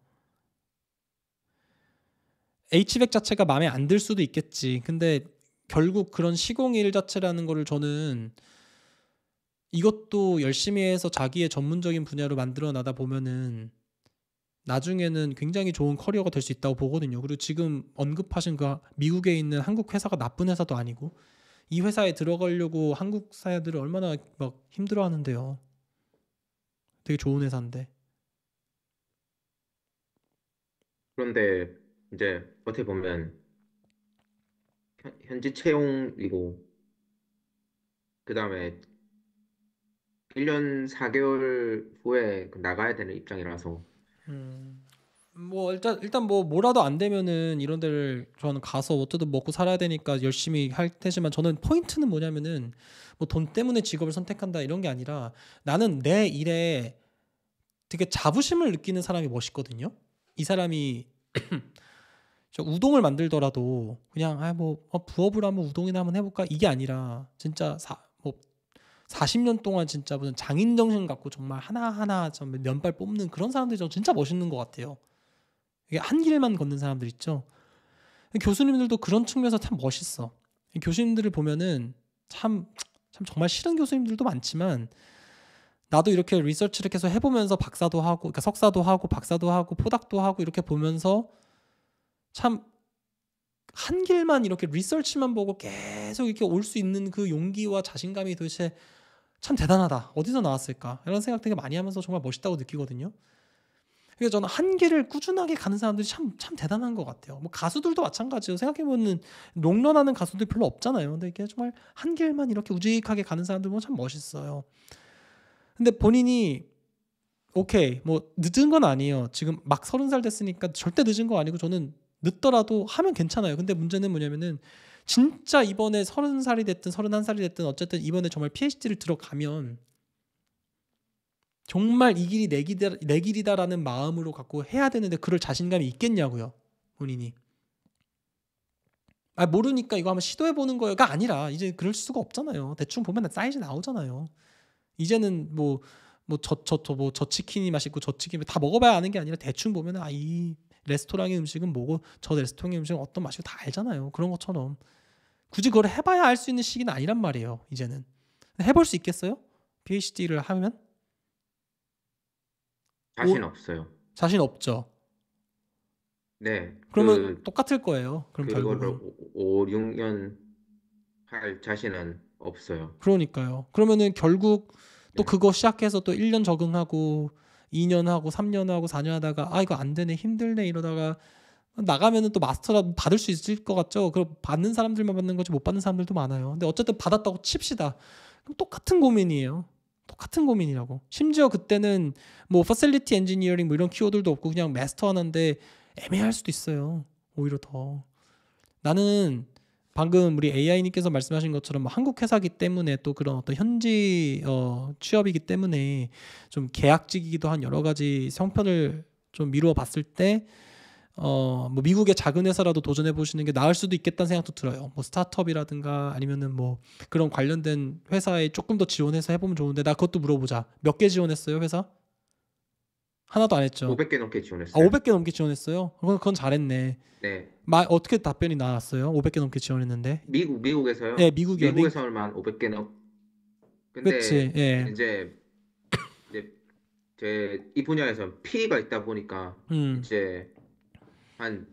H백 자체가 마음에 안 들 수도 있겠지 근데 결국 그런 시공일 자체라는 거를 저는 이것도 열심히 해서 자기의 전문적인 분야로 만들어 나다 보면은 나중에는 굉장히 좋은 커리어가 될 수 있다고 보거든요. 그리고 지금 언급하신 그 미국에 있는 한국 회사가 나쁜 회사도 아니고 이 회사에 들어가려고 한국 사야들을 얼마나 막 힘들어 하는데요. 되게 좋은 회사인데. 그런데 이제 어떻게 보면 현지 채용이고 그다음에 1년 4개월 후에 그 나가야 되는 입장이라서. 음. 뭐 일단 일단 뭐 뭐라도 안 되면은 이런 데를 저는 가서 어떻게든 먹고 살아야 되니까 열심히 할 테지만 저는 포인트는 뭐냐면은 뭐 돈 때문에 직업을 선택한다 이런 게 아니라 나는 내 일에 되게 자부심을 느끼는 사람이 멋있거든요. 이 사람이 저 우동을 만들더라도 그냥 아뭐 어, 부업을 한번 우동이나 한번 해볼까 이게 아니라 진짜 사, 40년 동안 진짜 무슨 장인 정신 갖고 정말 하나하나 좀 면발 뽑는 그런 사람들이 저 진짜 멋있는 것 같아요. 이게 한 길만 걷는 사람들 있죠. 교수님들도 그런 측면에서 참 멋있어. 교수님들을 보면은 참, 참 정말 싫은 교수님들도 많지만 나도 이렇게 리서치를 계속 해보면서 박사도 하고 그러니까 석사도 하고 박사도 하고 포닥도 하고 이렇게 보면서 참한 길만 이렇게 리서치만 보고 계속 이렇게 올 수 있는 그 용기와 자신감이 도대체 참 대단하다. 어디서 나왔을까? 이런 생각 되게 많이 하면서 정말 멋있다고 느끼거든요. 그러니까 저는 한 길을 꾸준하게 가는 사람들이 참, 참 대단한 것 같아요. 뭐 가수들도 마찬가지예요. 생각해보면 롱런하는 가수들 별로 없잖아요. 근데 이게 정말 한 길만 이렇게 우직하게 가는 사람들 보면 참 멋있어요. 근데 본인이 오케이, 뭐 늦은 건 아니에요. 지금 막 서른 살 됐으니까 절대 늦은 거 아니고 저는 늦더라도 하면 괜찮아요. 근데 문제는 뭐냐면은 진짜 이번에 서른 살이 됐든 서른한 살이 됐든 어쨌든 이번에 정말 PhD를 들어가면 정말 이 길이 내, 길이다, 내 길이다라는 마음으로 갖고 해야 되는데 그럴 자신감이 있겠냐고요 본인이 아 모르니까 이거 한번 시도해 보는 거가 아니라 이제 그럴 수가 없잖아요 대충 보면 사이즈 나오잖아요 이제는 뭐 뭐 저저 저뭐저 뭐 치킨이 맛있고 저 치킨 이다 먹어봐야 아는 게 아니라 대충 보면 아이 레스토랑의 음식은 뭐고 저 레스토랑의 음식은 어떤 맛이고 다 알잖아요. 그런 것처럼 굳이 그걸 해봐야 알 수 있는 시기는 아니란 말이에요. 이제는 해볼 수 있겠어요? PhD를 하면 자신 오, 없어요. 자신 없죠. 네. 그러면 그, 똑같을 거예요. 그럼 결국은 5, 6년 할 자신은 없어요. 그러니까요. 그러면은 결국 또 네. 그거 시작해서 또 1년 적응하고 2년 하고 3년 하고 4년 하다가 아 이거 안 되네 힘들네 이러다가 나가면은 또 마스터라도 받을 수 있을 것 같죠. 그럼 받는 사람들만 받는 거지 못 받는 사람들도 많아요. 근데 어쨌든 받았다고 칩시다. 그럼 똑같은 고민이에요. 똑같은 고민이라고. 심지어 그때는 뭐 퍼셀리티 엔지니어링 뭐 이런 키워드도 없고 그냥 마스터 하는데 애매할 수도 있어요. 오히려 더. 나는 방금 우리 AI님께서 말씀하신 것처럼 뭐 한국 회사기 때문에 또 그런 어떤 현지 어, 취업이기 때문에 좀 계약직이기도 한 여러 가지 성편을 좀 미루어 봤을 때 어, 뭐 미국의 작은 회사라도 도전해 보시는 게 나을 수도 있겠다는 생각도 들어요. 뭐 스타트업이라든가 아니면은 뭐 그런 관련된 회사에 조금 더 지원해서 해보면 좋은데 나 그것도 물어보자. 몇 개 지원했어요 회사? 하나도 안 했죠. 500개 넘게 지원했어요. 아, 500개 넘게 지원했어요. 그건, 그건 잘했네. 네. 마, 어떻게 답변이 나왔어요? 500개 넘게 지원했는데. 미국 미국에서요. 네, 미국이요. 미국에서만 500개 넘. 근데 그 예. 이제 이제 제이 분야에서 피가 있다 보니까 음. 이제 한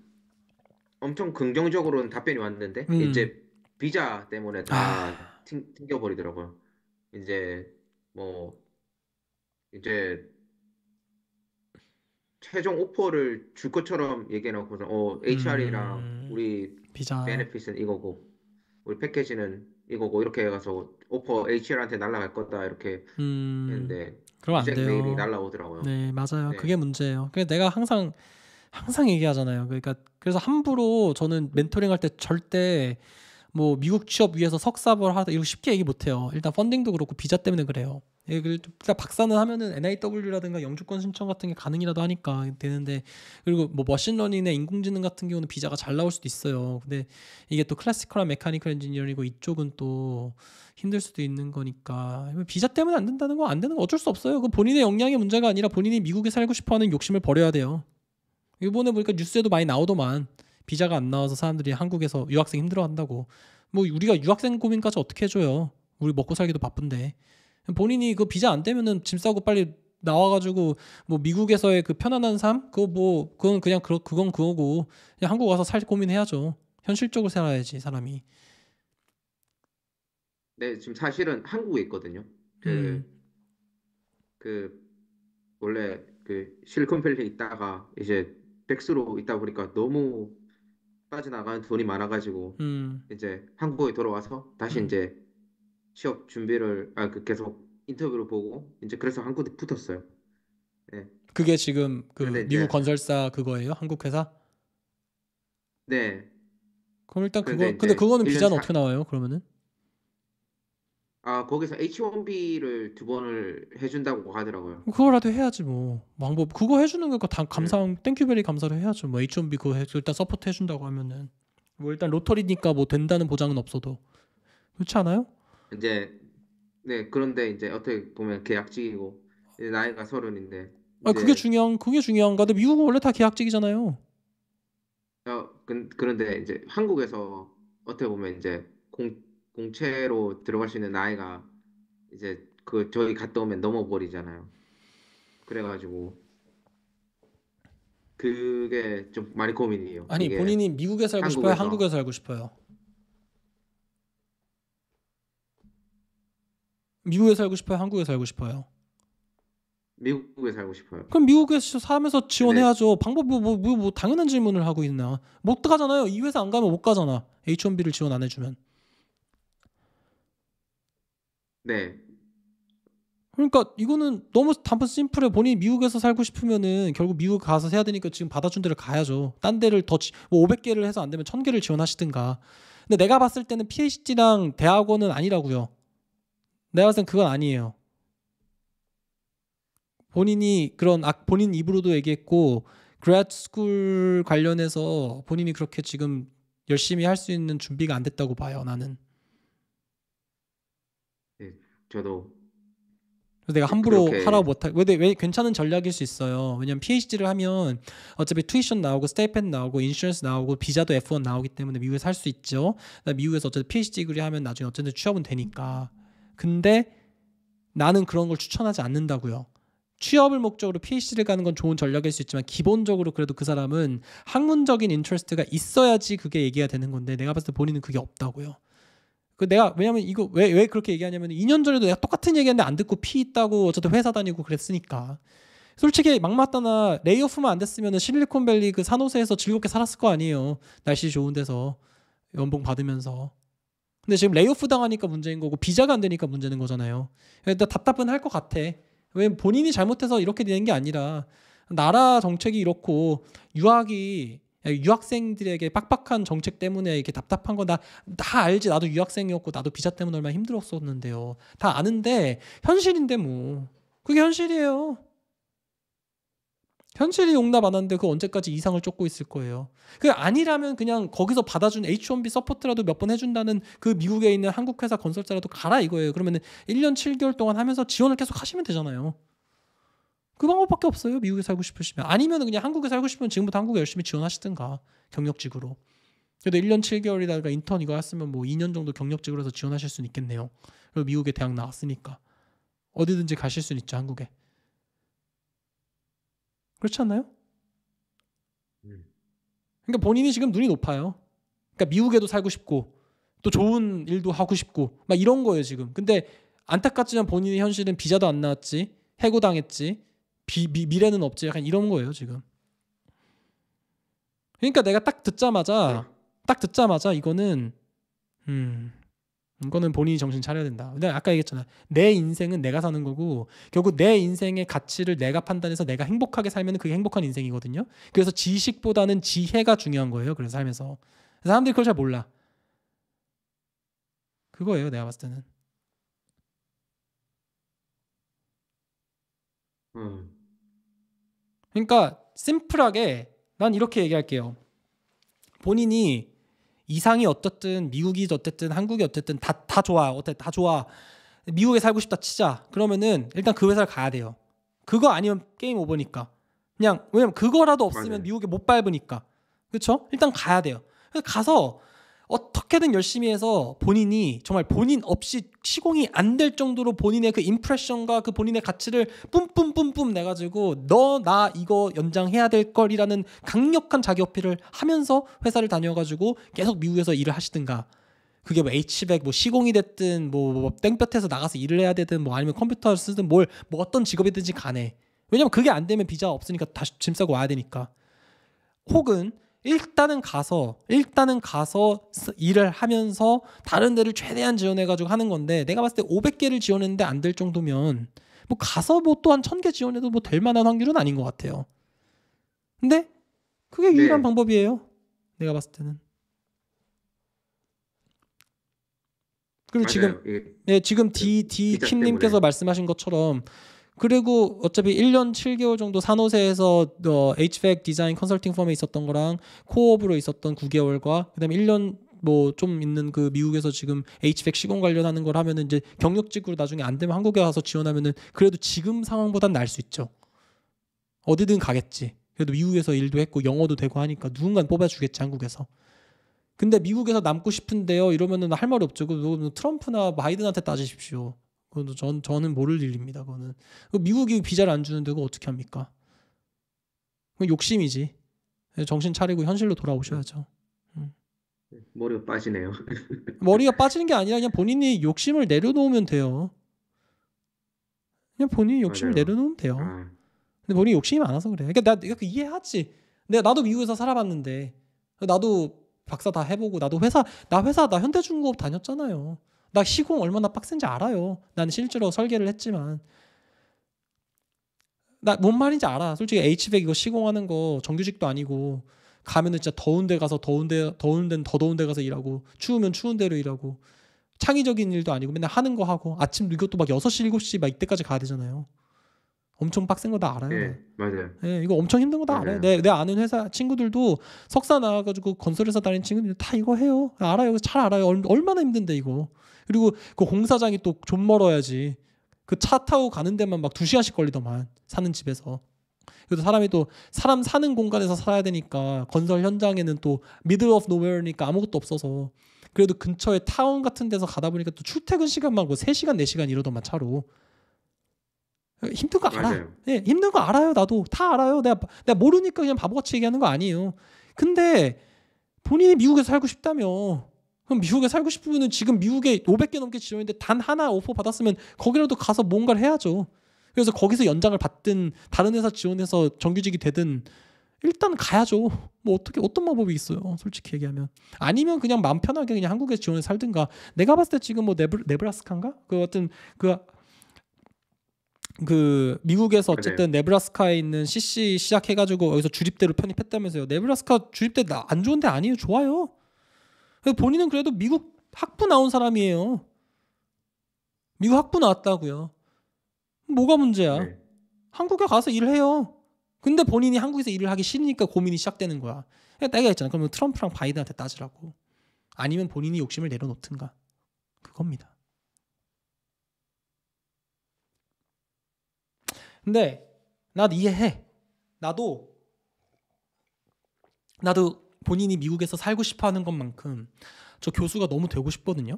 엄청 긍정적으로는 답변이 왔는데 음. 이제 비자 때문에 다 아. 튕, 겨버리더라고요 이제 뭐 이제 최종 오퍼를 줄 것처럼 얘기해놓고서 어 HR이랑 음... 우리 비자 베네핏은 이거고 우리 패키지는 이거고 이렇게 해가서 오퍼 HR한테 날라갈 거다 이렇게 음... 했는데 그럼 안 돼요. 메일이 날라오더라고요. 네 맞아요. 네. 그게 문제예요. 그게 내가 항상 항상 얘기하잖아요. 그러니까 그래서 함부로 저는 멘토링 할때 절대 뭐 미국 취업 위해서 석사벌 하다 이거 쉽게 얘기 못해요. 일단 펀딩도 그렇고 비자 때문에 그래요. 예, 일단 그러니까 박사는 하면은 NIW라든가 영주권 신청 같은 게 가능이라도 하니까 되는데 그리고 뭐 머신러닝이나 인공지능 같은 경우는 비자가 잘 나올 수도 있어요. 근데 이게 또 클래시컬한 메카니컬 엔지니어링이고 이쪽은 또 힘들 수도 있는 거니까 비자 때문에 안 된다는 거 안 되는 거 어쩔 수 없어요. 그 본인의 역량의 문제가 아니라 본인이 미국에 살고 싶어하는 욕심을 버려야 돼요. 이번에 보니까 뉴스에도 많이 나오더만 비자가 안 나와서 사람들이 한국에서 유학생 힘들어한다고 뭐 우리가 유학생 고민까지 어떻게 해줘요? 우리 먹고 살기도 바쁜데. 본인이 그 비자 안 되면은 짐 싸고 빨리 나와가지고 뭐 미국에서의 그 편안한 삶 그거 뭐 그건 그냥 그 그건 그거고 그냥 한국 와서 살 고민해야죠 현실적으로 살아야지 사람이 네 지금 사실은 한국에 있거든요 그, 음. 그 원래 그실컨콘밸리 있다가 이제 백수로 있다 보니까 너무 빠져나가는 돈이 많아가지고 음. 이제 한국에 돌아와서 다시 음. 이제 취업 준비를 아그 계속 인터뷰를 보고 이제 그래서 한 군데 붙었어요. 네. 그게 지금 그 미국 이제, 건설사 그거예요? 한국 회사? 네. 그럼 일단 그거 근데 그거는 비자는 4... 어떻게 나와요? 그러면은? 아 거기서 H1B를 두 번을 해준다고 하더라고요. 그거라도 해야지 뭐 방법 그거 해주는 거니까 다 감사 네. 땡큐베리 감사를 해야죠. 뭐 H1B 그거 해, 일단 서포트 해준다고 하면은 뭐 일단 로터리니까 뭐 된다는 보장은 없어도 그렇지 않아요? 이제 네 그런데 이제 어떻게 보면 계약직이고 나이가 서른인데 아 그게 중요한 그게 중요한가? 도 미국은 원래 다 계약직이잖아요. 어, 그, 그런데 이제 한국에서 어떻게 보면 이제 공 공채로 들어갈 수 있는 나이가 이제 그 저희 갔다 오면 넘어버리잖아요. 그래가지고 그게 좀 많이 고민이에요. 아니 본인이 미국에 살고 한국에서. 싶어요? 한국에서 살고 싶어요? 미국에 살고 싶어요? 한국에 살고 싶어요? 미국에 살고 싶어요. 그럼 미국에서 살면서 지원해야죠. 네. 방법 뭐, 뭐, 뭐, 뭐 당연한 질문을 하고 있나? 못 가잖아요. 이 회사 안 가면 못 가잖아. H1B를 지원 안 해주면. 네. 그러니까 이거는 너무 단편 심플해. 본인이 미국에서 살고 싶으면은 결국 미국 가서 해야 되니까 지금 받아준 데를 가야죠. 딴 데를 더뭐 500개를 해서 안 되면 1000개를 지원하시든가. 근데 내가 봤을 때는 PhD랑 대학원은 아니라고요. 내가 봤을 땐 그건 아니에요. 본인이 그런 악 본인 입으로도 얘기했고 그래스쿨 관련해서 본인이 그렇게 지금 열심히 할 수 있는 준비가 안 됐다고 봐요. 나는. 네, 저도 내가 네, 함부로 하라고 못하. 왜, 왜 괜찮은 전략일 수 있어요. 왜냐면 PhD를 하면 어차피 트위션 나오고 스테이펜 나오고 인슈런스 나오고 비자도 F1 나오기 때문에 미국에서 할 수 있죠. 미국에서 어쨌든 PhD 그리 하면 나중에 어쨌든 취업은 되니까. 근데 나는 그런 걸 추천하지 않는다고요. 취업을 목적으로 PhD를 가는 건 좋은 전략일 수 있지만 기본적으로 그래도 그 사람은 학문적인 인트레스트가 있어야지 그게 얘기가 되는 건데 내가 봤을 때 본인은 그게 없다고요. 그 내가 왜냐면 이거 왜왜 그렇게 얘기하냐면 2년 전에도 내가 똑같은 얘기했는데 안 듣고 피 있다고 어쨌든 회사 다니고 그랬으니까 솔직히 막마다나 레이오프만 안 됐으면 실리콘밸리 그 산호세에서 즐겁게 살았을 거 아니에요 날씨 좋은 데서 연봉 받으면서 근데 지금 레이오프 당하니까 문제인 거고 비자가 안 되니까 문제는 거잖아요. 일단 그러니까 답답은 할 것 같아. 왜 본인이 잘못해서 이렇게 되는 게 아니라 나라 정책이 이렇고 유학이 유학생들에게 빡빡한 정책 때문에 이렇게 답답한 거다 다 알지 나도 유학생이었고 나도 비자 때문에 얼마나 힘들었었는데요 다 아는데 현실인데 뭐 그게 현실이에요 현실이 용납 안 하는데 그 언제까지 이상을 쫓고 있을 거예요. 그 아니라면 그냥 거기서 받아준 H1B 서포트라도 몇 번 해준다는 그 미국에 있는 한국 회사 건설사라도 가라 이거예요. 그러면 1년 7개월 동안 하면서 지원을 계속 하시면 되잖아요. 그 방법밖에 없어요. 미국에 살고 싶으시면 아니면 그냥 한국에 살고 싶으면 지금부터 한국에 열심히 지원하시든가 경력직으로. 그래도 1년 7개월이다가 인턴 이거 했으면 뭐 2년 정도 경력직으로 해서 지원하실 수는 있겠네요. 그리고 미국에 대학 나왔으니까 어디든지 가실 수는 있죠 한국에. 그렇지 않나요? 음. 그러니까 본인이 지금 눈이 높아요. 그러니까 미국에도 살고 싶고 또 좋은 일도 하고 싶고 막 이런 거예요 지금. 근데 안타깝지만 본인의 현실은 비자도 안 나왔지, 해고당했지, 미래는 없지 약간 이런 거예요 지금. 그러니까 내가 딱 듣자마자 네. 딱 듣자마자 이거는 음 이거는 본인이 정신 차려야 된다. 근데 아까 얘기했잖아. 내 인생은 내가 사는 거고 결국 내 인생의 가치를 내가 판단해서 내가 행복하게 살면 그게 행복한 인생이거든요. 그래서 지식보다는 지혜가 중요한 거예요. 그래서 삶에서 사람들이 그걸 잘 몰라. 그거예요. 내가 봤을 때는. 음. 그러니까 심플하게 난 이렇게 얘기할게요. 본인이 이상이 어떻든 미국이 어쨌든 한국이 어쨌든 다 다 좋아 어때 다 좋아 미국에 살고 싶다 치자 그러면은 일단 그 회사를 가야 돼요 그거 아니면 게임 오버니까 그냥 왜냐면 그거라도 없으면 맞아요. 미국에 못 밟으니까 그렇죠 일단 가야 돼요 가서 어떻게든 열심히 해서 본인이 정말 본인 없이 시공이 안 될 정도로 본인의 그 임프레션과 그 본인의 가치를 뿜뿜뿜뿜 내가지고 너 나 이거 연장해야 될 걸이라는 강력한 자기 어필을 하면서 회사를 다녀가지고 계속 미국에서 일을 하시든가 그게 뭐 H100 뭐 시공이 됐든 뭐, 뭐, 뭐, 땡볕에서 나가서 일을 해야 되든 뭐 아니면 컴퓨터를 쓰든 뭘 뭐 어떤 직업이든지 간에 왜냐면 그게 안 되면 비자 없으니까 다시 짐 싸고 와야 되니까 혹은 일단은 가서 일단은 가서 일을 하면서 다른 데를 최대한 지원해 가지고 하는 건데 내가 봤을 때 500개를 지원했는데 안 될 정도면 뭐 가서 뭐 또 한 1000개 지원해도 뭐 될 만한 확률은 아닌 것 같아요. 근데 그게 네. 유일한 네. 방법이에요. 내가 봤을 때는. 그리고 맞아요. 지금 예, 네, 지금 D D 킴 님께서 말씀하신 것처럼 그리고 어차피 1년 7개월 정도 산호세에서 어, HVAC 디자인 컨설팅 펌에 있었던 거랑 코업으로 있었던 9개월과 그다음에 1년 뭐 좀 있는 그 미국에서 지금 HVAC 시공 관련하는 걸 하면은 이제 경력직으로 나중에 안 되면 한국에 와서 지원하면은 그래도 지금 상황보단 날수 있죠. 어디든 가겠지. 그래도 미국에서 일도 했고 영어도 되고 하니까 누군가 뽑아주겠지 한국에서. 근데 미국에서 남고 싶은데요. 이러면은 할 말이 없죠. 그 트럼프나 바이든한테 따지십시오. 그건 전, 저는 모를 일입니다. 그거는 그 미국이 비자를 안 주는 데고 어떻게 합니까? 그건 욕심이지. 예, 정신 차리고 현실로 돌아오셔야죠. 음. 머리가 빠지네요. 머리가 빠지는 게 아니라 그냥 본인이 욕심을 내려놓으면 돼요. 그냥 본인이 욕심을 맞아요. 내려놓으면 돼요. 아. 근데 본인이 욕심이 많아서 그래. 그러니까 나 이해하지. 내가 나도 미국에서 살아봤는데 나도 박사 다 해보고 나도 회사 나 회사 나 현대중공업 다녔잖아요. 나 시공 얼마나 빡센지 알아요. 난 실제로 설계를 했지만 나 뭔 말인지 알아. 솔직히 HVAC 이거 시공하는 거 정규직도 아니고 가면은 진짜 더운 데 가서 더운 데 더운 데는 더 더운 데 가서 일하고 추우면 추운 데로 일하고 창의적인 일도 아니고 맨날 하는 거 하고 아침 이것도 막 6시 7시 막 이때까지 가야 되잖아요. 엄청 빡센 거 다 알아요. 예, 맞아요. 예, 이거 엄청 힘든 거 다 알아요. 내, 내 아는 회사 친구들도 석사 나와가지고 건설회사 다니는 친구들 다 이거 해요. 알아요. 잘 알아요. 얼, 마나 힘든데 이거. 그리고 그 공사장이 또 좀 멀어야지. 그 차 타고 가는 데만 막두 시간씩 걸리더만 사는 집에서. 그래도 사람이 또 사람 사는 공간에서 살아야 되니까 건설 현장에는 또 미들 오브 노웨어니까 아무것도 없어서 그래도 근처에 타운 같은 데서 가다 보니까 또 출퇴근 시간만 뭐 그 3시간 4시간 이러더만 차로 힘든 거 알아. 예, 힘든 거 알아요. 나도 다 알아요. 내가 내가 모르니까 그냥 바보같이 얘기하는 거 아니에요. 근데 본인이 미국에 살고 싶다며. 그럼 미국에 살고 싶으면 지금 미국에 500개 넘게 지점인데 단 하나 오퍼 받았으면 거기라도 가서 뭔가를 해야죠. 그래서 거기서 연장을 받든 다른 회사 지원해서 정규직이 되든 일단 가야죠. 뭐 어떻게 어떤 방법이 있어요? 솔직히 얘기하면 아니면 그냥 마음 편하게 그냥 한국에서 지원해 살든가. 내가 봤을 때 지금 뭐 네브, 네브라스카인가 그 어떤 그그 미국에서 네. 어쨌든 네브라스카에 있는 CC 시작해가지고 여기서 주립대로 편입했다면서요. 네브라스카 주립대 안 좋은데 아니에요. 좋아요. 본인은 그래도 미국 학부 나온 사람이에요. 미국 학부 나왔다고요. 뭐가 문제야? 네. 한국에 가서 일해요. 근데 본인이 한국에서 일을 하기 싫으니까 고민이 시작되는 거야. 그러니까 내가 했잖아. 그러면 트럼프랑 바이든한테 따지라고. 아니면 본인이 욕심을 내려놓든가. 그겁니다. 근데 나도 이해해. 나도 나도 본인이 미국에서 살고 싶어 하는 것만큼 저 교수가 너무 되고 싶거든요.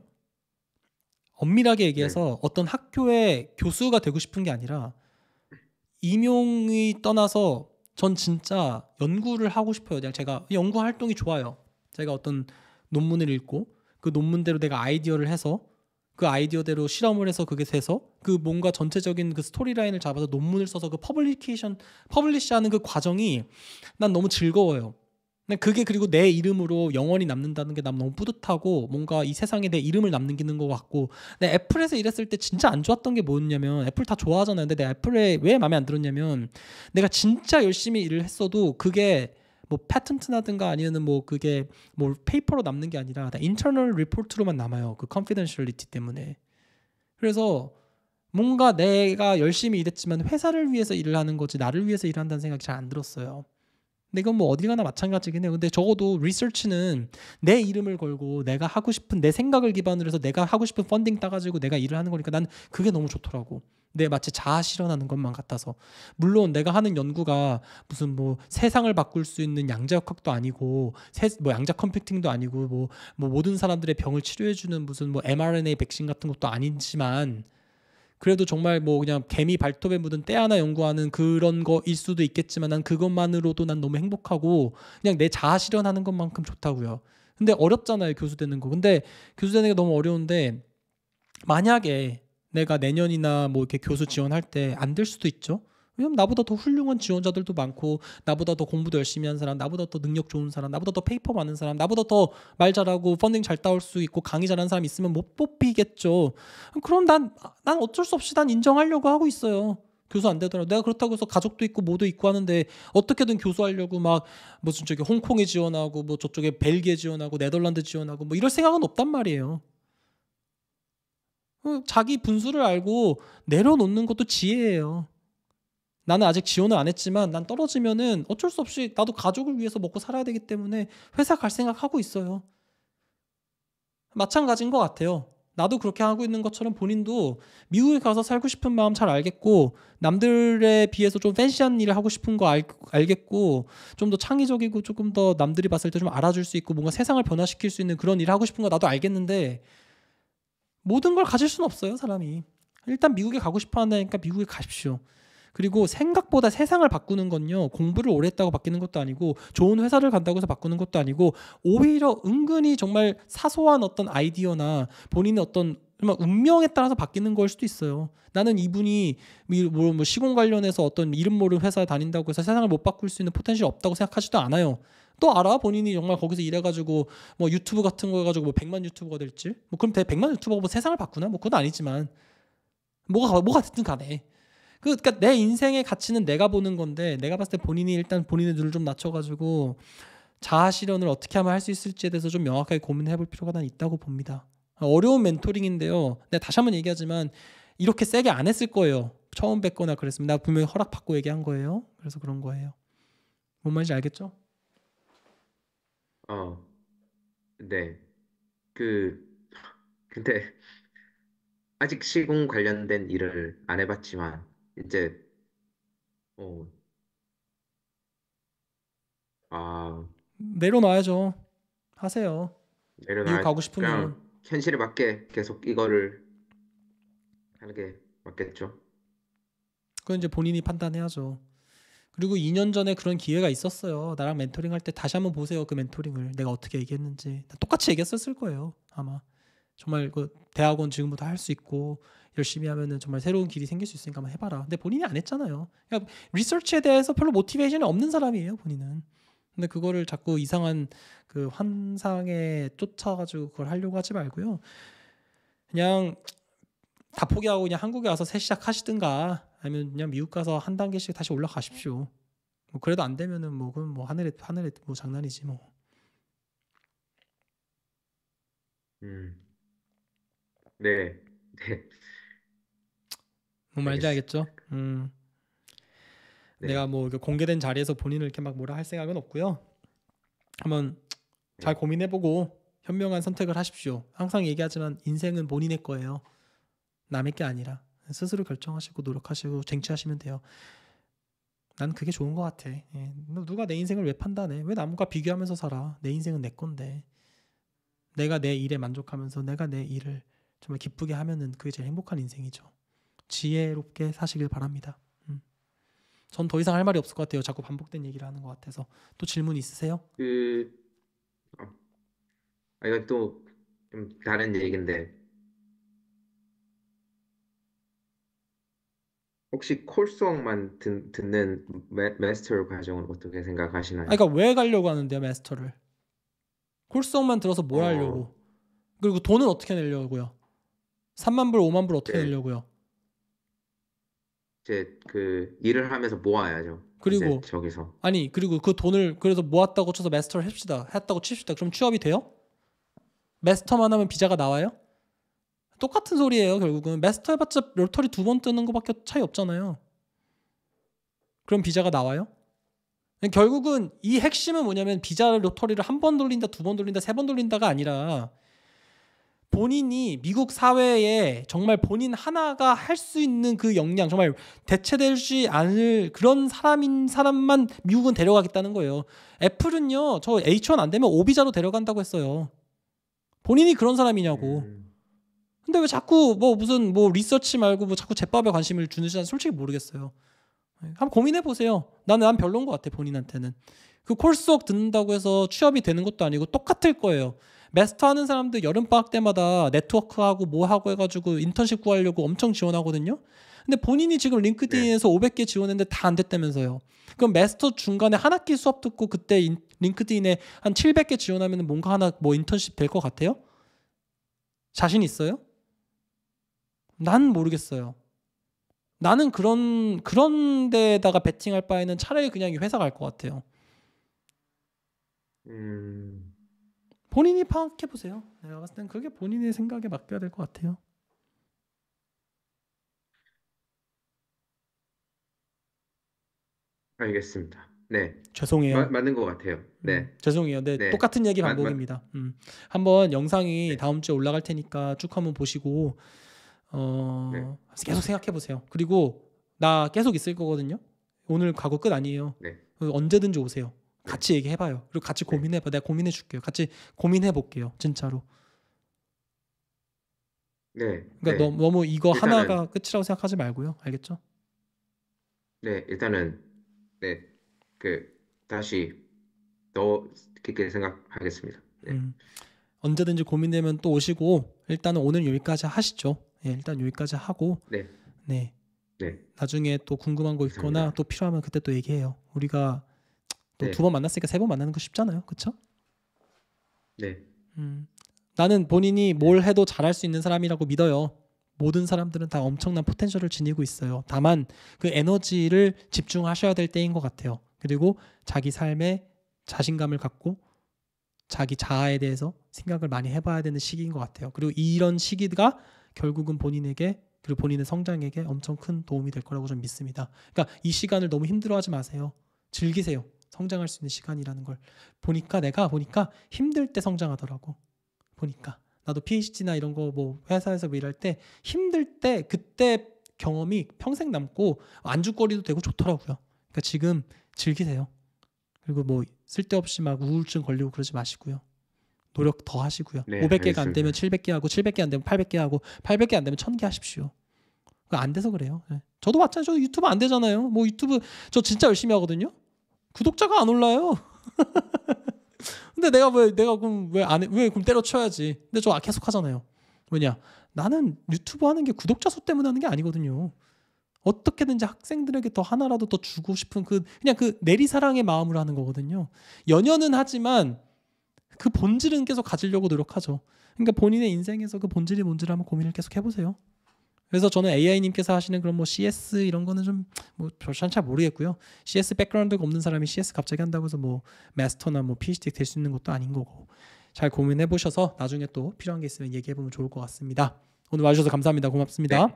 엄밀하게 얘기해서 네. 어떤 학교의 교수가 되고 싶은 게 아니라 임용이 떠나서 전 진짜 연구를 하고 싶어요. 그냥 제가 연구 활동이 좋아요. 제가 어떤 논문을 읽고 그 논문대로 내가 아이디어를 해서 그 아이디어대로 실험을 해서 그게 돼서 그 뭔가 전체적인 그 스토리라인을 잡아서 논문을 써서 그 퍼블리케이션 퍼블리시하는 그 과정이 난 너무 즐거워요. 그게 그리고 내 이름으로 영원히 남는다는 게 난 너무 뿌듯하고 뭔가 이 세상에 내 이름을 남기는 것 같고 근 애플에서 일했을 때 진짜 안 좋았던 게 뭐였냐면 애플 다 좋아하잖아요 근데 내 애플에 왜 마음에 안 들었냐면 내가 진짜 열심히 일을 했어도 그게 뭐 패턴트라든가 아니면은 뭐 그게 뭐 페이퍼로 남는 게 아니라 다 인터널 리포트로만 남아요. 그컨피던셜리티 때문에. 그래서 뭔가 내가 열심히 일했지만 회사를 위해서 일을 하는 거지 나를 위해서 일한다는 생각이 잘 안 들었어요. 근데 이건 뭐 어디 가나 마찬가지긴 해요. 근데 적어도 리서치는 내 이름을 걸고 내가 하고 싶은 내 생각을 기반으로 해서 내가 하고 싶은 펀딩 따가지고 내가 일을 하는 거니까 난 그게 너무 좋더라고. 내 마치 자아 실현하는 것만 같아서 물론 내가 하는 연구가 무슨 뭐 세상을 바꿀 수 있는 양자역학도 아니고 세, 뭐 양자 컴퓨팅도 아니고 뭐, 뭐 모든 사람들의 병을 치료해주는 무슨 뭐 mRNA 백신 같은 것도 아니지만 그래도 정말 뭐 그냥 개미 발톱에 묻은 때 하나 연구하는 그런 거일 수도 있겠지만 난 그것만으로도 난 너무 행복하고 그냥 내 자아 실현하는 것만큼 좋다고요. 근데 어렵잖아요 교수 되는 거. 근데 교수 되는 게 너무 어려운데 만약에 내가 내년이나 뭐 이렇게 교수 지원할 때 안 될 수도 있죠. 왜냐면 나보다 더 훌륭한 지원자들도 많고 나보다 더 공부도 열심히 한 사람 나보다 더 능력 좋은 사람 나보다 더 페이퍼 많은 사람 나보다 더 말 잘하고 펀딩 잘 따올 수 있고 강의 잘하는 사람 있으면 못 뽑히겠죠 그럼 난, 난 어쩔 수 없이 난 인정하려고 하고 있어요 교수 안 되더라도 내가 그렇다고 해서 가족도 있고 뭐도 있고 하는데 어떻게든 교수하려고 막 무슨 저기 홍콩에 지원하고 뭐 저쪽에 벨기에 지원하고 네덜란드 지원하고 뭐 이럴 생각은 없단 말이에요 어, 자기 분수를 알고 내려놓는 것도 지혜예요. 나는 아직 지원을 안 했지만 난 떨어지면은 어쩔 수 없이 나도 가족을 위해서 먹고 살아야 되기 때문에 회사 갈 생각 하고 있어요. 마찬가지인 것 같아요. 나도 그렇게 하고 있는 것처럼 본인도 미국에 가서 살고 싶은 마음 잘 알겠고 남들에 비해서 좀 팬시한 일을 하고 싶은 거 알, 알겠고 좀 더 창의적이고 조금 더 남들이 봤을 때 좀 알아줄 수 있고 뭔가 세상을 변화시킬 수 있는 그런 일을 하고 싶은 거 나도 알겠는데 모든 걸 가질 수는 없어요, 사람이. 일단 미국에 가고 싶어 한다니까 미국에 가십시오. 그리고 생각보다 세상을 바꾸는 건요 공부를 오래 했다고 바뀌는 것도 아니고 좋은 회사를 간다고 해서 바꾸는 것도 아니고 오히려 은근히 정말 사소한 어떤 아이디어나 본인의 어떤 정말 운명에 따라서 바뀌는 걸 수도 있어요. 나는 이분이 뭐, 뭐 시공 관련해서 어떤 이름 모를 회사 다닌다고 해서 세상을 못 바꿀 수 있는 포텐셜 없다고 생각하지도 않아요. 또 알아 본인이 정말 거기서 일해가지고 뭐 유튜브 같은 거 해가지고 뭐0만 유튜버가 될지 뭐 그럼 대0만 유튜버가 뭐 세상을 바꾸나 뭐 그건 아니지만 뭐가 뭐가 됐든 간에 그, 그러니까 내 인생의 가치는 내가 보는 건데 내가 봤을 때 본인이 일단 본인의 눈을 좀 낮춰가지고 자아 실현을 어떻게 하면 할 수 있을지에 대해서 좀 명확하게 고민해 볼 필요가 난 있다고 봅니다. 어려운 멘토링인데요. 내가 다시 한번 얘기하지만 이렇게 세게 안 했을 거예요. 처음 뵙거나 그랬으면나 분명히 허락받고 얘기한 거예요. 그래서 그런 거예요. 뭔 말인지 알겠죠? 어, 네. 그, 근데 아직 시공 관련된 일을 안 해봤지만, 이제, 어, 아, 내려놔야죠. 하세요. 미국 내려놔, 가고 싶으면. 그냥 현실에 맞게 계속 이거를 하는 게 맞겠죠. 그건 이제 본인이 판단해야죠. 그리고 2년 전에 그런 기회가 있었어요. 나랑 멘토링 할 때 다시 한번 보세요. 그 멘토링을 내가 어떻게 얘기했는지 똑같이 얘기했었을 거예요. 아마 정말 그 대학원 지금부터 할 수 있고 열심히 하면은 정말 새로운 길이 생길 수 있으니까 한번 해봐라. 근데 본인이 안 했잖아요. 그러니까 리서치에 대해서 별로 모티베이션이 없는 사람이에요. 본인은. 근데 그거를 자꾸 이상한 그 환상에 쫓아가지고 그걸 하려고 하지 말고요. 그냥 다 포기하고 그냥 한국에 와서 새 시작하시든가 아니면 그냥 미국 가서 한 단계씩 다시 올라가십시오. 뭐 그래도 안 되면은 뭐 그럼 뭐 하늘에 하늘에 뭐 장난이지 뭐. 음. 네. 네. 뭐말지 알겠죠? 음. 네. 내가 뭐 공개된 자리에서 본인을 이렇게 막 뭐라 할 생각은 없고요. 한번 잘 네. 고민해보고 현명한 선택을 하십시오. 항상 얘기하지만 인생은 본인의 거예요. 남의 게 아니라. 스스로 결정하시고 노력하시고 쟁취하시면 돼요. 난 그게 좋은 것 같아. 예. 누가 내 인생을 왜 판단해? 왜 남과 비교하면서 살아? 내 인생은 내 건데. 내가 내 일에 만족하면서 내가 내 일을 정말 기쁘게 하면은 그게 제일 행복한 인생이죠. 지혜롭게 사시길 바랍니다. 음. 전더 이상 할 말이 없을 것 같아요. 자꾸 반복된 얘기를 하는 것 같아서 또 질문 있으세요? 그 아, 이건 또좀 다른 얘기인데 혹시 콜송만 듣, 는 메, 마스터 과정은 어떻게 생각하시나요? 아, 그러니까 왜 가려고 하는데 요 마스터를? 콜송만 들어서 뭘 어. 하려고? 그리고 돈은 어떻게 내려고요? 3만 불, 5만 불 어떻게 네. 내려고요? 이제 그 일을 하면서 모아야죠. 그리고 저기서 아니 그리고 그 돈을 그래서 모았다고 쳐서 마스터를 합시다 했다고 칩시다. 그럼 취업이 돼요? 마스터만 하면 비자가 나와요? 똑같은 소리예요 결국은 메스터 해봤자 로터리 두 번 뜨는 거밖에 차이 없잖아요 그럼 비자가 나와요? 결국은 이 핵심은 뭐냐면 비자 로터리를 한 번 돌린다 두 번 돌린다 세 번 돌린다가 아니라 본인이 미국 사회에 정말 본인 하나가 할 수 있는 그 역량 정말 대체될지 않을 그런 사람인 사람만 미국은 데려가겠다는 거예요 애플은요 저 H1 안 되면 오비자로 데려간다고 했어요 본인이 그런 사람이냐고 음. 근데 왜 자꾸 뭐 무슨 뭐 리서치 말고 뭐 자꾸 제법에 관심을 주는지는 솔직히 모르겠어요. 한번 고민해 보세요. 나는 난 별론 것 같아 본인한테는. 그 콜수업 듣는다고 해서 취업이 되는 것도 아니고 똑같을 거예요. 마스터하는 사람들 여름 방학 때마다 네트워크하고 뭐 하고 해가지고 인턴십 구하려고 엄청 지원하거든요. 근데 본인이 지금 링크드인에서 네. 500개 지원했는데 다 안 됐다면서요. 그럼 마스터 중간에 한 학기 수업 듣고 그때 인, 링크드인에 한 700개 지원하면 뭔가 하나 뭐 인턴십 될 것 같아요? 자신 있어요? 난 모르겠어요. 나는 그런 그런 데다가 베팅할 바에는 차라리 그냥 이 회사 갈 것 같아요. 음... 본인이 파악해 보세요. 내가 봤을 땐 그게 본인의 생각에 맡겨야 될 것 같아요. 알겠습니다. 네. 죄송해요. 마, 맞는 것 같아요. 음, 네. 음, 죄송해요. 네, 네, 똑같은 얘기 반복입니다. 마, 마... 음. 한번 영상이 네. 다음 주에 올라갈 테니까 쭉 한번 보시고 어, 네. 계속 생각해 보세요. 그리고 나 계속 있을 거거든요. 오늘 과거 끝 아니에요. 네. 언제든지 오세요. 같이 네. 얘기해 봐요. 그리고 같이 네. 고민해 봐. 내가 고민해 줄게요. 같이 고민해 볼게요. 진짜로. 네. 그러니까 네. 너, 무 이거 일단은, 하나가 끝이라고 생각하지 말고요. 알겠죠? 네, 일단은 네. 그 다시 더 깊게 생각하겠습니다. 네. 음, 언제든지 고민되면 또 오시고 일단은 오늘 여기까지 하시죠. 네, 일단 여기까지 하고 네. 네. 네. 나중에 또 궁금한 거 있거나 감사합니다. 또 필요하면 그때 또 얘기해요. 우리가 또 두번 네. 만났으니까 세 번 만나는 거 쉽잖아요. 그렇죠? 네. 음. 나는 본인이 뭘 해도 잘할 수 있는 사람이라고 믿어요. 모든 사람들은 다 엄청난 포텐셜을 지니고 있어요. 다만 그 에너지를 집중하셔야 될 때인 것 같아요. 그리고 자기 삶에 자신감을 갖고 자기 자아에 대해서 생각을 많이 해봐야 되는 시기인 것 같아요. 그리고 이런 시기가 결국은 본인에게 그리고 본인의 성장에게 엄청 큰 도움이 될 거라고 좀 믿습니다. 그러니까 이 시간을 너무 힘들어하지 마세요. 즐기세요. 성장할 수 있는 시간이라는 걸 보니까 내가 보니까 힘들 때 성장하더라고. 보니까 나도 PhD나 이런 거 뭐 회사에서 뭐 일할 때 힘들 때 그때 경험이 평생 남고 안주거리도 되고 좋더라고요. 그러니까 지금 즐기세요. 그리고 뭐 쓸데없이 막 우울증 걸리고 그러지 마시고요. 노력 더 하시고요. 네, 500개가 안 되면 700개 하고 700개 안 되면 800개 하고 800개 안 되면 1000개 하십시오. 안 돼서 그래요. 네. 저도 마찬가지로 유튜브 안 되잖아요. 뭐 유튜브 저 진짜 열심히 하거든요. 구독자가 안 올라요. 근데 내가 왜 내가 그럼 왜 안 왜 그럼 때려쳐야지. 근데 저 계속 하잖아요. 왜냐? 나는 유튜브 하는 게 구독자 수 때문에 하는 게 아니거든요. 어떻게든지 학생들에게 더 하나라도 더 주고 싶은 그 그냥 그 내리사랑의 마음으로 하는 거거든요. 연연은 하지만 그 본질은 계속 가지려고 노력하죠. 그러니까 본인의 인생에서 그 본질이 뭔지를 한번 고민을 계속 해보세요. 그래서 저는 AI님께서 하시는 그런 뭐 CS 이런 거는 좀뭐 잘 모르겠고요. CS 백그라운드가 없는 사람이 CS 갑자기 한다고 해서 뭐 마스터나 뭐 PhD 될수 있는 것도 아닌 거고 잘 고민해 보셔서 나중에 또 필요한 게 있으면 얘기해 보면 좋을 것 같습니다. 오늘 와주셔서 감사합니다. 고맙습니다.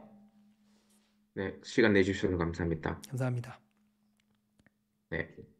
네, 네 시간 내주셔서 감사합니다. 감사합니다. 네.